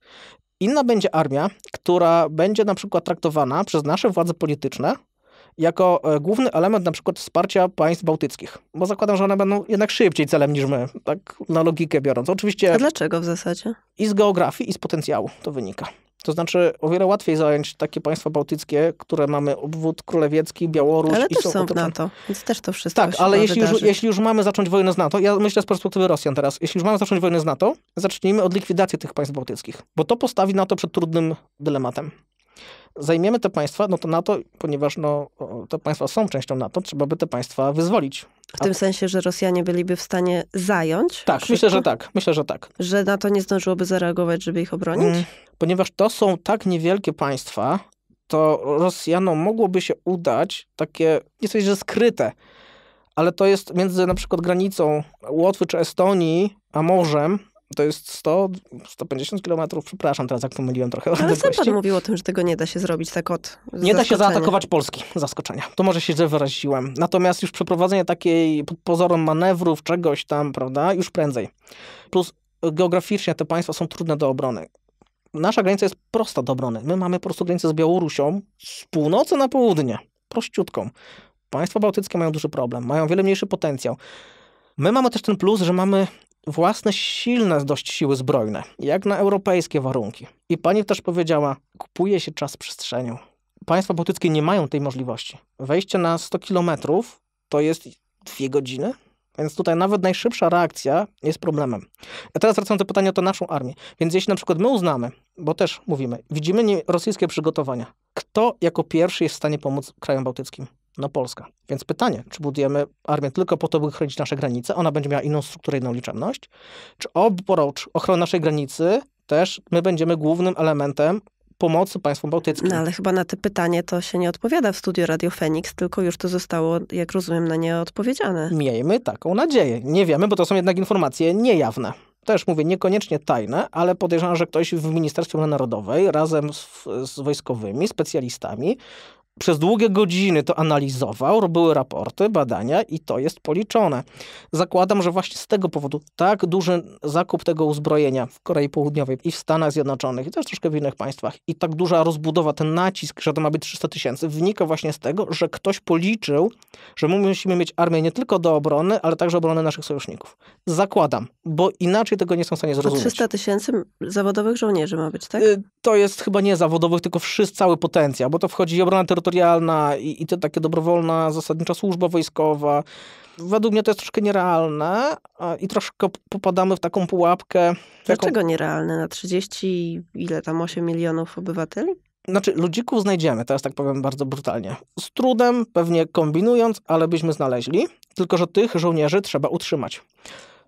Inna będzie armia, która będzie na przykład traktowana przez nasze władze polityczne jako e, główny element na przykład wsparcia państw bałtyckich. Bo zakładam, że one będą jednak szybciej celem niż my, tak na logikę biorąc. Oczywiście... A dlaczego w zasadzie? I z geografii, i z potencjału to wynika. To znaczy o wiele łatwiej zająć takie państwa bałtyckie, które mamy obwód królewiecki, Białoruś. Ale i też są, w NATO, więc też to wszystko Tak, ale jeśli już, jeśli już mamy zacząć wojnę z NATO, ja myślę z perspektywy Rosjan teraz, jeśli już mamy zacząć wojnę z NATO, zacznijmy od likwidacji tych państw bałtyckich, bo to postawi NATO przed trudnym dylematem zajmiemy te państwa, no to NATO, ponieważ no, te państwa są częścią NATO, trzeba by te państwa wyzwolić. W A... tym sensie, że Rosjanie byliby w stanie zająć? Tak, szybko? myślę, że tak. Myślę, że tak. Że NATO nie zdążyłoby zareagować, żeby ich obronić? Mm, ponieważ to są tak niewielkie państwa, to Rosjanom mogłoby się udać takie, nie coś, że skryte, ale to jest między na przykład granicą Łotwy czy Estonii, a morzem, to jest 100, 150 kilometrów, przepraszam, teraz jak pomyliłem trochę. Ale sam pan mówił o tym, że tego nie da się zrobić tak od Nie da się zaatakować Polski, zaskoczenia. To może się źle wyraziłem. Natomiast już przeprowadzenie takiej pod pozorem manewrów, czegoś tam, prawda, już prędzej. Plus e, geograficznie te państwa są trudne do obrony nasza granica jest prosta do obrony. My mamy po prostu granicę z Białorusią z północy na południe. Prościutką. Państwa bałtyckie mają duży problem, mają wiele mniejszy potencjał. My mamy też ten plus, że mamy własne silne dość siły zbrojne, jak na europejskie warunki. I pani też powiedziała, kupuje się czas przestrzenią. Państwa bałtyckie nie mają tej możliwości. Wejście na 100 kilometrów to jest dwie godziny, więc tutaj nawet najszybsza reakcja jest problemem. Ja teraz wracając do pytania o to naszą armię. Więc jeśli na przykład my uznamy, bo też mówimy, widzimy rosyjskie przygotowania, kto jako pierwszy jest w stanie pomóc krajom bałtyckim? na Polska. Więc pytanie, czy budujemy armię tylko po to, by chronić nasze granice, ona będzie miała inną strukturę, inną liczebność, czy oprócz ochrony naszej granicy też my będziemy głównym elementem pomocy państwom bałtyckim. No ale chyba na to pytanie to się nie odpowiada w studiu Radio Feniks, tylko już to zostało, jak rozumiem, na nie odpowiedziane. Miejmy taką nadzieję. Nie wiemy, bo to są jednak informacje niejawne. Też mówię, niekoniecznie tajne, ale podejrzewam, że ktoś w Ministerstwie Obrony Narodowej razem z, z wojskowymi, specjalistami przez długie godziny to analizował, były raporty, badania i to jest policzone. Zakładam, że właśnie z tego powodu tak duży zakup tego uzbrojenia w Korei Południowej i w Stanach Zjednoczonych i też troszkę w innych państwach i tak duża rozbudowa, ten nacisk, że to ma być 300 tysięcy, wynika właśnie z tego, że ktoś policzył, że my musimy mieć armię nie tylko do obrony, ale także obrony naszych sojuszników. Zakładam, bo inaczej tego nie są w stanie zrozumieć. 300 tysięcy zawodowych żołnierzy ma być, tak? Y, to jest chyba nie zawodowych, tylko wszyscy, cały potencjał, bo to wchodzi i obrona terytorium terytorialna i, i to takie dobrowolna zasadnicza służba wojskowa. Według mnie to jest troszkę nierealne i troszkę popadamy w taką pułapkę. Dlaczego taką... nierealne? Na 30, ile tam, 8 milionów obywateli? Znaczy, ludzików znajdziemy, teraz tak powiem bardzo brutalnie. Z trudem, pewnie kombinując, ale byśmy znaleźli. Tylko, że tych żołnierzy trzeba utrzymać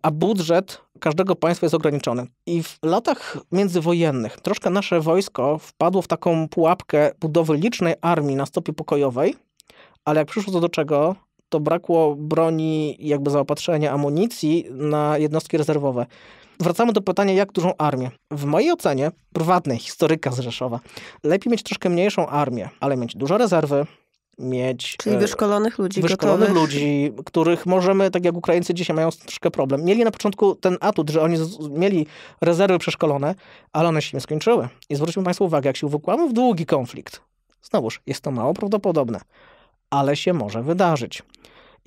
a budżet każdego państwa jest ograniczony. I w latach międzywojennych troszkę nasze wojsko wpadło w taką pułapkę budowy licznej armii na stopie pokojowej, ale jak przyszło to do czego, to brakło broni, jakby zaopatrzenia, amunicji na jednostki rezerwowe. Wracamy do pytania, jak dużą armię. W mojej ocenie, prywatnej, historyka z Rzeszowa, lepiej mieć troszkę mniejszą armię, ale mieć duże rezerwy, mieć... Czyli e, wyszkolonych ludzi Wyszkolonych gotowych. ludzi, których możemy, tak jak Ukraińcy dzisiaj mają troszkę problem. Mieli na początku ten atut, że oni mieli rezerwy przeszkolone, ale one się nie skończyły. I zwróćmy Państwu uwagę, jak się uwikłamy w długi konflikt, znowuż, jest to mało prawdopodobne, ale się może wydarzyć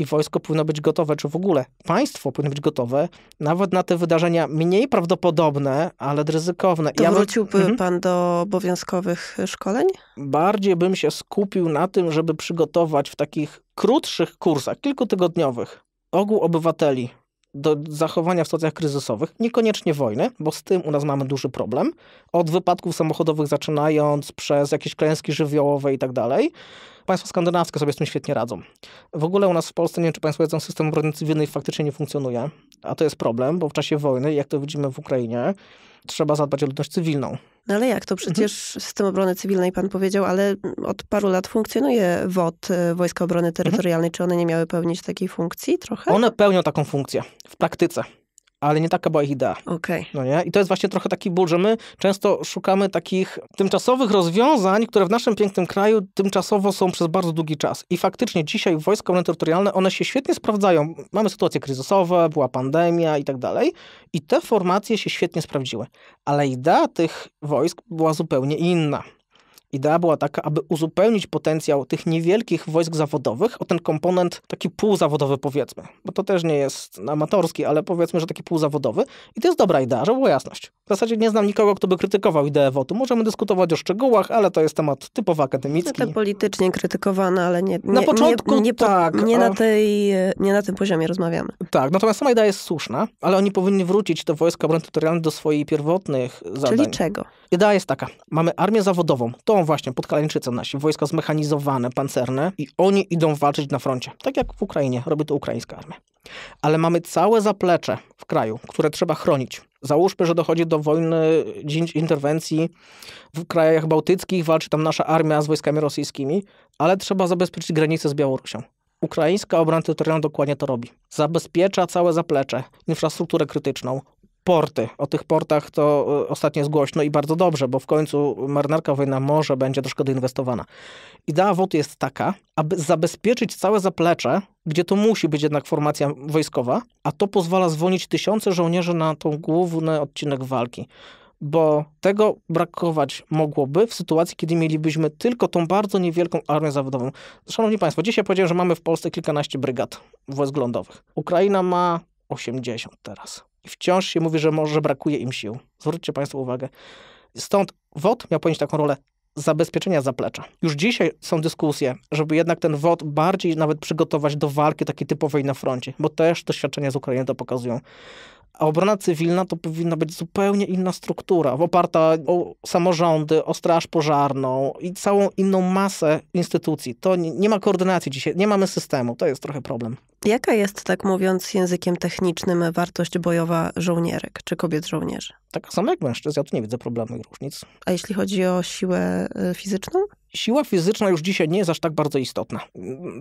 i wojsko powinno być gotowe, czy w ogóle państwo powinno być gotowe nawet na te wydarzenia mniej prawdopodobne, ale ryzykowne. To ja wróciłby mhm. pan do obowiązkowych szkoleń? Bardziej bym się skupił na tym, żeby przygotować w takich krótszych kursach, kilkutygodniowych, ogół obywateli do zachowania w sytuacjach kryzysowych, niekoniecznie wojny, bo z tym u nas mamy duży problem, od wypadków samochodowych zaczynając przez jakieś klęski żywiołowe i tak dalej. Państwa skandynawskie sobie z tym świetnie radzą. W ogóle u nas w Polsce, nie wiem czy Państwo wiedzą, system obrony cywilnej faktycznie nie funkcjonuje, a to jest problem, bo w czasie wojny, jak to widzimy w Ukrainie, trzeba zadbać o ludność cywilną. No ale jak to? Mhm. Przecież system obrony cywilnej pan powiedział, ale od paru lat funkcjonuje WOT, y, Wojska Obrony mhm. Terytorialnej. Czy one nie miały pełnić takiej funkcji trochę? One pełnią taką funkcję w praktyce ale nie taka była ich idea. Okay. No nie? I to jest właśnie trochę taki ból, że my często szukamy takich tymczasowych rozwiązań, które w naszym pięknym kraju tymczasowo są przez bardzo długi czas. I faktycznie dzisiaj wojska terytorialne, one się świetnie sprawdzają. Mamy sytuacje kryzysowe, była pandemia i tak dalej. I te formacje się świetnie sprawdziły. Ale idea tych wojsk była zupełnie inna. Idea była taka, aby uzupełnić potencjał tych niewielkich wojsk zawodowych o ten komponent taki półzawodowy powiedzmy, bo to też nie jest amatorski, ale powiedzmy, że taki półzawodowy i to jest dobra idea, żeby była jasność. W zasadzie nie znam nikogo, kto by krytykował ideę WOT-u. Możemy dyskutować o szczegółach, ale to jest temat typowo akademicki. No politycznie krytykowana, ale nie, nie, na początku nie, nie po, tak. Nie na, tej, nie na tym poziomie rozmawiamy. Tak, natomiast sama idea jest słuszna, ale oni powinni wrócić do Wojska Obrony Terytorialnej do swoich pierwotnych zadań. Czyli czego? Idea jest taka, mamy armię zawodową, to są właśnie podkaleńczycy nasi wojska zmechanizowane, pancerne i oni idą walczyć na froncie. Tak jak w Ukrainie, robi to ukraińska armia. Ale mamy całe zaplecze w kraju, które trzeba chronić. Załóżmy, że dochodzi do wojny, interwencji w krajach bałtyckich, walczy tam nasza armia z wojskami rosyjskimi, ale trzeba zabezpieczyć granicę z Białorusią. Ukraińska obrona terytorialna dokładnie to robi. Zabezpiecza całe zaplecze, infrastrukturę krytyczną, porty. O tych portach to e, ostatnio jest głośno i bardzo dobrze, bo w końcu marynarka wojenna może będzie troszkę doinwestowana. Idea WOT jest taka, aby zabezpieczyć całe zaplecze, gdzie to musi być jednak formacja wojskowa, a to pozwala zwolnić tysiące żołnierzy na tą główny odcinek walki. Bo tego brakować mogłoby w sytuacji, kiedy mielibyśmy tylko tą bardzo niewielką armię zawodową. Szanowni Państwo, dzisiaj powiedziałem, że mamy w Polsce kilkanaście brygad wojsk lądowych. Ukraina ma 80 teraz i wciąż się mówi, że może brakuje im sił. Zwróćcie Państwo uwagę. Stąd WOT miał pełnić taką rolę zabezpieczenia zaplecza. Już dzisiaj są dyskusje, żeby jednak ten WOD bardziej nawet przygotować do walki takiej typowej na froncie, bo też doświadczenia z Ukrainy to pokazują. A obrona cywilna to powinna być zupełnie inna struktura, oparta o samorządy, o straż pożarną i całą inną masę instytucji. To nie, nie ma koordynacji dzisiaj, nie mamy systemu, to jest trochę problem. Jaka jest, tak mówiąc językiem technicznym, wartość bojowa żołnierek czy kobiet żołnierzy? Taka sama jak mężczyzn, ja tu nie widzę problemu i różnic. A jeśli chodzi o siłę y, fizyczną? Siła fizyczna już dzisiaj nie jest aż tak bardzo istotna.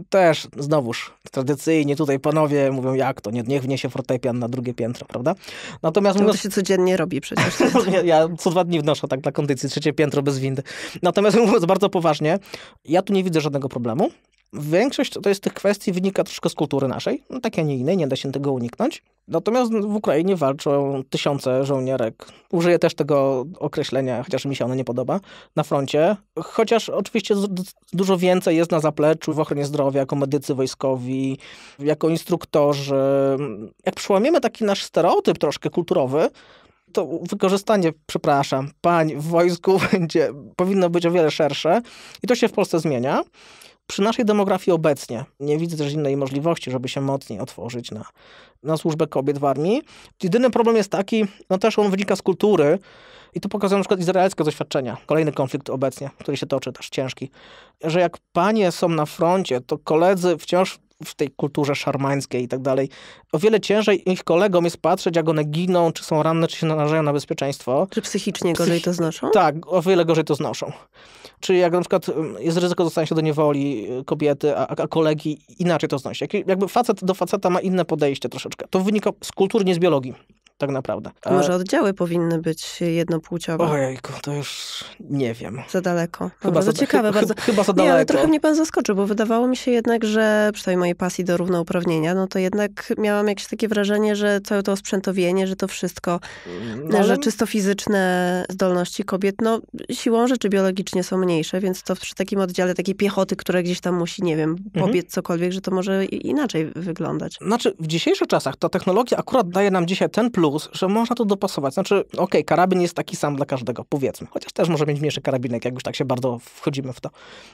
Też znowuż tradycyjnie tutaj panowie mówią, jak to, nie, niech wniesie fortepian na drugie piętro, prawda? Natomiast no, mówiąc... To się codziennie robi przecież. [laughs] ja, co dwa dni wnoszę tak dla kondycji, trzecie piętro bez windy. Natomiast mówiąc bardzo poważnie, ja tu nie widzę żadnego problemu. Większość to jest tych kwestii wynika troszkę z kultury naszej, no, takiej, a nie innej, nie da się tego uniknąć. Natomiast w Ukrainie walczą tysiące żołnierek. Użyję też tego określenia, chociaż mi się ono nie podoba, na froncie. Chociaż oczywiście dużo więcej jest na zapleczu w ochronie zdrowia, jako medycy wojskowi, jako instruktorzy. Jak przełamiemy taki nasz stereotyp troszkę kulturowy, to wykorzystanie, przepraszam, pań w wojsku [laughs] będzie, powinno być o wiele szersze i to się w Polsce zmienia. Przy naszej demografii obecnie nie widzę też innej możliwości, żeby się mocniej otworzyć na, na służbę kobiet w armii. Jedyny problem jest taki, no też on wynika z kultury, i tu pokazują na przykład izraelskie doświadczenia. Kolejny konflikt obecnie, który się toczy, też ciężki. Że jak panie są na froncie, to koledzy wciąż w tej kulturze szarmańskiej i tak dalej. O wiele ciężej ich kolegom jest patrzeć, jak one giną, czy są ranne, czy się narażają na bezpieczeństwo. Czy psychicznie Psych... gorzej to znoszą? Tak, o wiele gorzej to znoszą. Czyli jak na przykład mm, jest ryzyko dostania się do niewoli y, kobiety, a, a kolegi inaczej to znosi. Jak, jakby facet do faceta ma inne podejście troszeczkę. To wynika z kultury, nie z biologii tak naprawdę. A... Może oddziały powinny być jednopłciowe. Ojejku, to już nie wiem. Za daleko. Chyba za, ciekawe bardzo. Chyba za daleko. Nie, ale trochę mnie pan zaskoczył, bo wydawało mi się jednak, że przy tej mojej pasji do równouprawnienia, no to jednak miałam jakieś takie wrażenie, że całe to osprzętowienie, że to wszystko, mm, no, że czysto fizyczne zdolności kobiet, no siłą rzeczy biologicznie są mniejsze, więc to przy takim oddziale takiej piechoty, która gdzieś tam musi, nie wiem, mhm. pobiec mhm. cokolwiek, że to może inaczej wyglądać. Znaczy, w dzisiejszych czasach ta technologia akurat daje nam dzisiaj ten plus, plus, że można to dopasować. Znaczy, okej, okay, karabin jest taki sam dla każdego, powiedzmy. Chociaż też może mieć mniejszy karabinek, jak już tak się bardzo wchodzimy w to.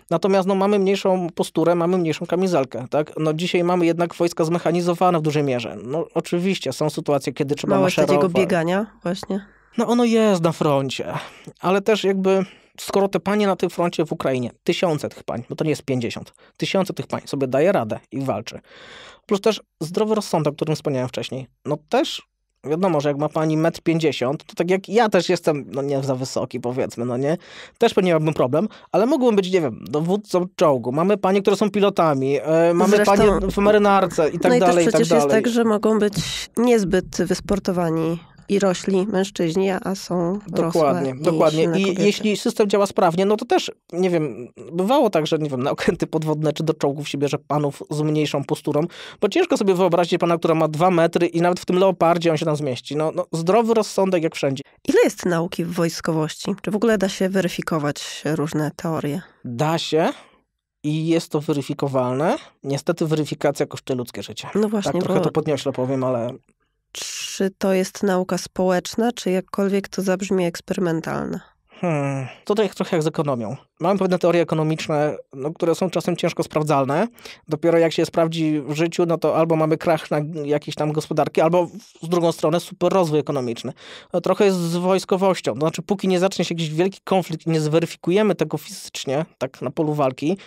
Natomiast no, mamy mniejszą posturę, mamy mniejszą kamizelkę, tak? No dzisiaj mamy jednak wojska zmechanizowane w dużej mierze. No oczywiście, są sytuacje, kiedy trzeba Mało maszerować. Mało biegania właśnie. No ono jest na froncie, ale też jakby skoro te panie na tym froncie w Ukrainie, tysiące tych pań, bo to nie jest pięćdziesiąt, tysiące tych pań sobie daje radę i walczy. Plus też zdrowy rozsądek, o którym wspomniałem wcześniej, no też wiadomo, że jak ma pani 1,50 m, to tak jak ja też jestem, no nie za wysoki powiedzmy, no nie, też pewnie miałbym problem, ale mógłbym być, nie wiem, dowódcą czołgu. Mamy panie, które są pilotami, yy, mamy Zresztą, panie w marynarce i tak no dalej, i, też i tak dalej. przecież jest tak, że mogą być niezbyt wysportowani i rośli mężczyźni, a są Dokładnie, rosłe dokładnie. I, I jeśli system działa sprawnie, no to też, nie wiem, bywało tak, że nie wiem, na okręty podwodne czy do czołgów się bierze panów z mniejszą posturą, bo ciężko sobie wyobrazić pana, która ma dwa metry i nawet w tym leopardzie on się tam zmieści. No, no zdrowy rozsądek jak wszędzie. Ile jest nauki w wojskowości? Czy w ogóle da się weryfikować różne teorie? Da się, i jest to weryfikowalne. Niestety weryfikacja kosztuje ludzkie życie. No właśnie. Tak trochę bo... to podniośle powiem, ale czy to jest nauka społeczna, czy jakkolwiek to zabrzmi eksperymentalna? Hmm. Tutaj trochę jak z ekonomią. Mamy pewne teorie ekonomiczne, no, które są czasem ciężko sprawdzalne. Dopiero jak się je sprawdzi w życiu, no to albo mamy krach na jakiejś tam gospodarki, albo z drugą stronę super rozwój ekonomiczny. No, trochę jest z wojskowością. To znaczy, póki nie zacznie się jakiś wielki konflikt i nie zweryfikujemy tego fizycznie, tak na polu walki,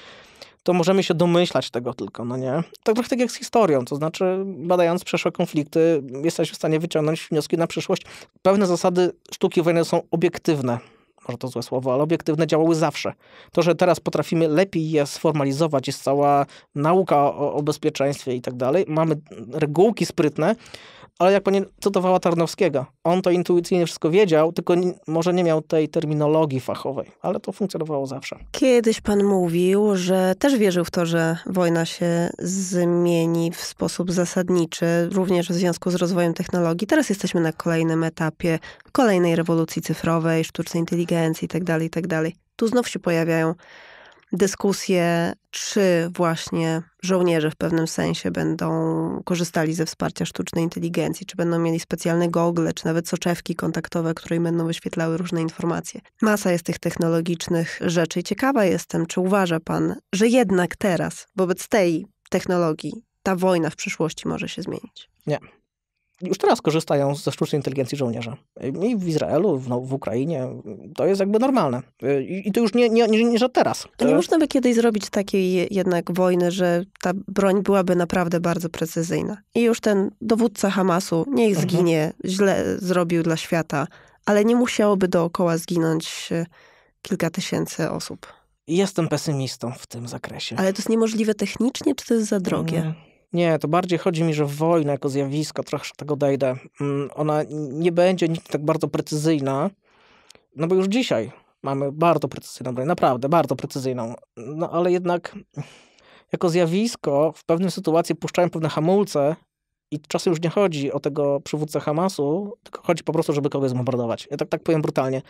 to możemy się domyślać tego tylko, no nie? Tak trochę tak jak z historią, to znaczy badając przeszłe konflikty jesteśmy w stanie wyciągnąć wnioski na przyszłość. Pewne zasady sztuki wojny są obiektywne, może to złe słowo, ale obiektywne działały zawsze. To, że teraz potrafimy lepiej je sformalizować, jest cała nauka o, o bezpieczeństwie i tak dalej. Mamy regułki sprytne, ale jak pani cytowała Tarnowskiego, on to intuicyjnie wszystko wiedział, tylko nie, może nie miał tej terminologii fachowej, ale to funkcjonowało zawsze. Kiedyś pan mówił, że też wierzył w to, że wojna się zmieni w sposób zasadniczy, również w związku z rozwojem technologii. Teraz jesteśmy na kolejnym etapie kolejnej rewolucji cyfrowej, sztucznej inteligencji itd., tak itd. Tak tu znów się pojawiają dyskusję, czy właśnie żołnierze w pewnym sensie będą korzystali ze wsparcia sztucznej inteligencji, czy będą mieli specjalne gogle, czy nawet soczewki kontaktowe, które im będą wyświetlały różne informacje. Masa jest tych technologicznych rzeczy i ciekawa jestem, czy uważa pan, że jednak teraz, wobec tej technologii, ta wojna w przyszłości może się zmienić? Nie, już teraz korzystają ze sztucznej inteligencji żołnierze. I w Izraelu, w, no, w Ukrainie to jest jakby normalne. I, i to już nie, nie, nie, nie że teraz. To nie można by kiedyś zrobić takiej jednak wojny, że ta broń byłaby naprawdę bardzo precyzyjna. I już ten dowódca Hamasu, niech mhm. zginie, mhm. źle zrobił dla świata, ale nie musiałoby dookoła zginąć e, kilka tysięcy osób. Jestem pesymistą w tym zakresie. Ale to jest niemożliwe technicznie, czy to jest za drogie? Mm, nie, to bardziej chodzi mi, że wojna jako zjawisko, trochę tego dojdę, mm, ona nie będzie nigdy tak bardzo precyzyjna, no bo już dzisiaj mamy bardzo precyzyjną broń, naprawdę bardzo precyzyjną, no ale jednak jako zjawisko w pewnym sytuacji puszczają pewne hamulce i czasem już nie chodzi o tego przywódcę Hamasu, tylko chodzi po prostu, żeby kogoś zbombardować. Ja tak, tak powiem brutalnie.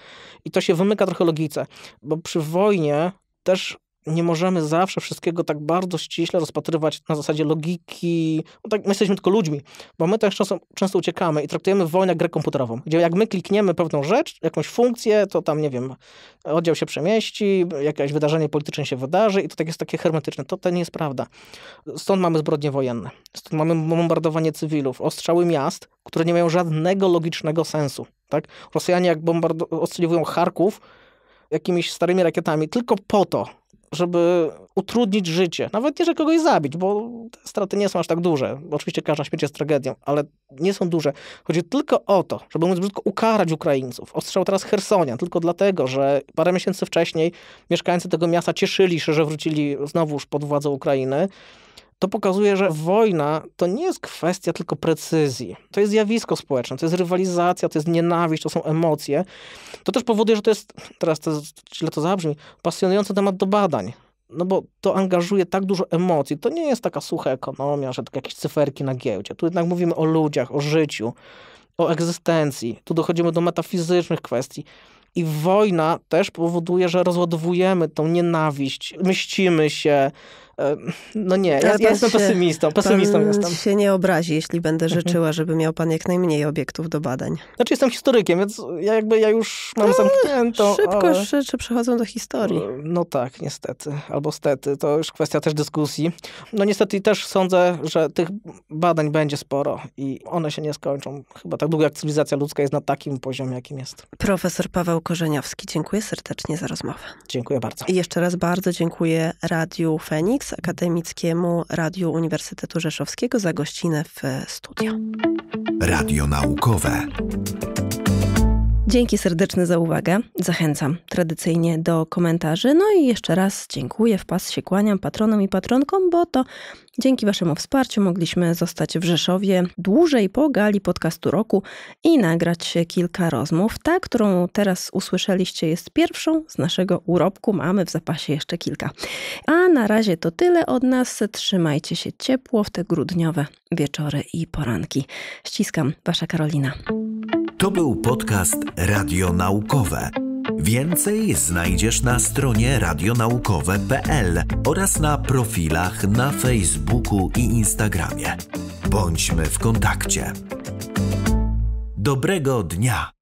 I to się wymyka trochę logice, bo przy wojnie też nie możemy zawsze wszystkiego tak bardzo ściśle rozpatrywać na zasadzie logiki. No tak, my jesteśmy tylko ludźmi, bo my też często, często uciekamy i traktujemy wojnę grę komputerową, gdzie jak my klikniemy pewną rzecz, jakąś funkcję, to tam, nie wiem, oddział się przemieści, jakieś wydarzenie polityczne się wydarzy i to tak jest takie hermetyczne. To, to nie jest prawda. Stąd mamy zbrodnie wojenne, stąd mamy bombardowanie cywilów, ostrzały miast, które nie mają żadnego logicznego sensu. Tak? Rosjanie jak bombardują Charków, jakimiś starymi rakietami, tylko po to, żeby utrudnić życie. Nawet nie, że kogoś zabić, bo te straty nie są aż tak duże. Oczywiście każda śmierć jest tragedią, ale nie są duże. Chodzi tylko o to, żeby móc brzydko ukarać Ukraińców. Ostrzał teraz Hersonia tylko dlatego, że parę miesięcy wcześniej mieszkańcy tego miasta cieszyli się, że wrócili znowuż pod władzę Ukrainy. To pokazuje, że wojna to nie jest kwestia tylko precyzji. To jest zjawisko społeczne, to jest rywalizacja, to jest nienawiść, to są emocje. To też powoduje, że to jest, teraz to źle to zabrzmi, pasjonujący temat do badań. No bo to angażuje tak dużo emocji. To nie jest taka sucha ekonomia, że to tak jakieś cyferki na giełdzie. Tu jednak mówimy o ludziach, o życiu, o egzystencji. Tu dochodzimy do metafizycznych kwestii. I wojna też powoduje, że rozładowujemy tą nienawiść, Myścimy się, no nie, ja, ja jestem pesymistą. Pesymistą jestem. się nie obrazi, jeśli będę mhm. życzyła, żeby miał pan jak najmniej obiektów do badań. Znaczy jestem historykiem, więc ja jakby ja już mam zamknięto. Szybko ale... rzeczy przechodzą do historii. No, no tak, niestety. Albo stety. To już kwestia też dyskusji. No niestety też sądzę, że tych badań będzie sporo i one się nie skończą. Chyba tak długo jak cywilizacja ludzka jest na takim poziomie, jakim jest. Profesor Paweł Korzeniowski, dziękuję serdecznie za rozmowę. Dziękuję bardzo. I jeszcze raz bardzo dziękuję Radiu Feniks Akademickiemu Radiu Uniwersytetu Rzeszowskiego za gościnę w studio. Radio Naukowe. Dzięki serdeczne za uwagę. Zachęcam tradycyjnie do komentarzy. No i jeszcze raz dziękuję. W pas się kłaniam patronom i patronkom, bo to Dzięki Waszemu wsparciu mogliśmy zostać w Rzeszowie dłużej po gali podcastu roku i nagrać kilka rozmów. Ta, którą teraz usłyszeliście, jest pierwszą z naszego urobku. Mamy w zapasie jeszcze kilka. A na razie to tyle od nas. Trzymajcie się ciepło w te grudniowe wieczory i poranki. Ściskam, Wasza Karolina. To był podcast Radio Naukowe. Więcej znajdziesz na stronie radionaukowe.pl oraz na profilach na Facebooku i Instagramie. Bądźmy w kontakcie. Dobrego dnia!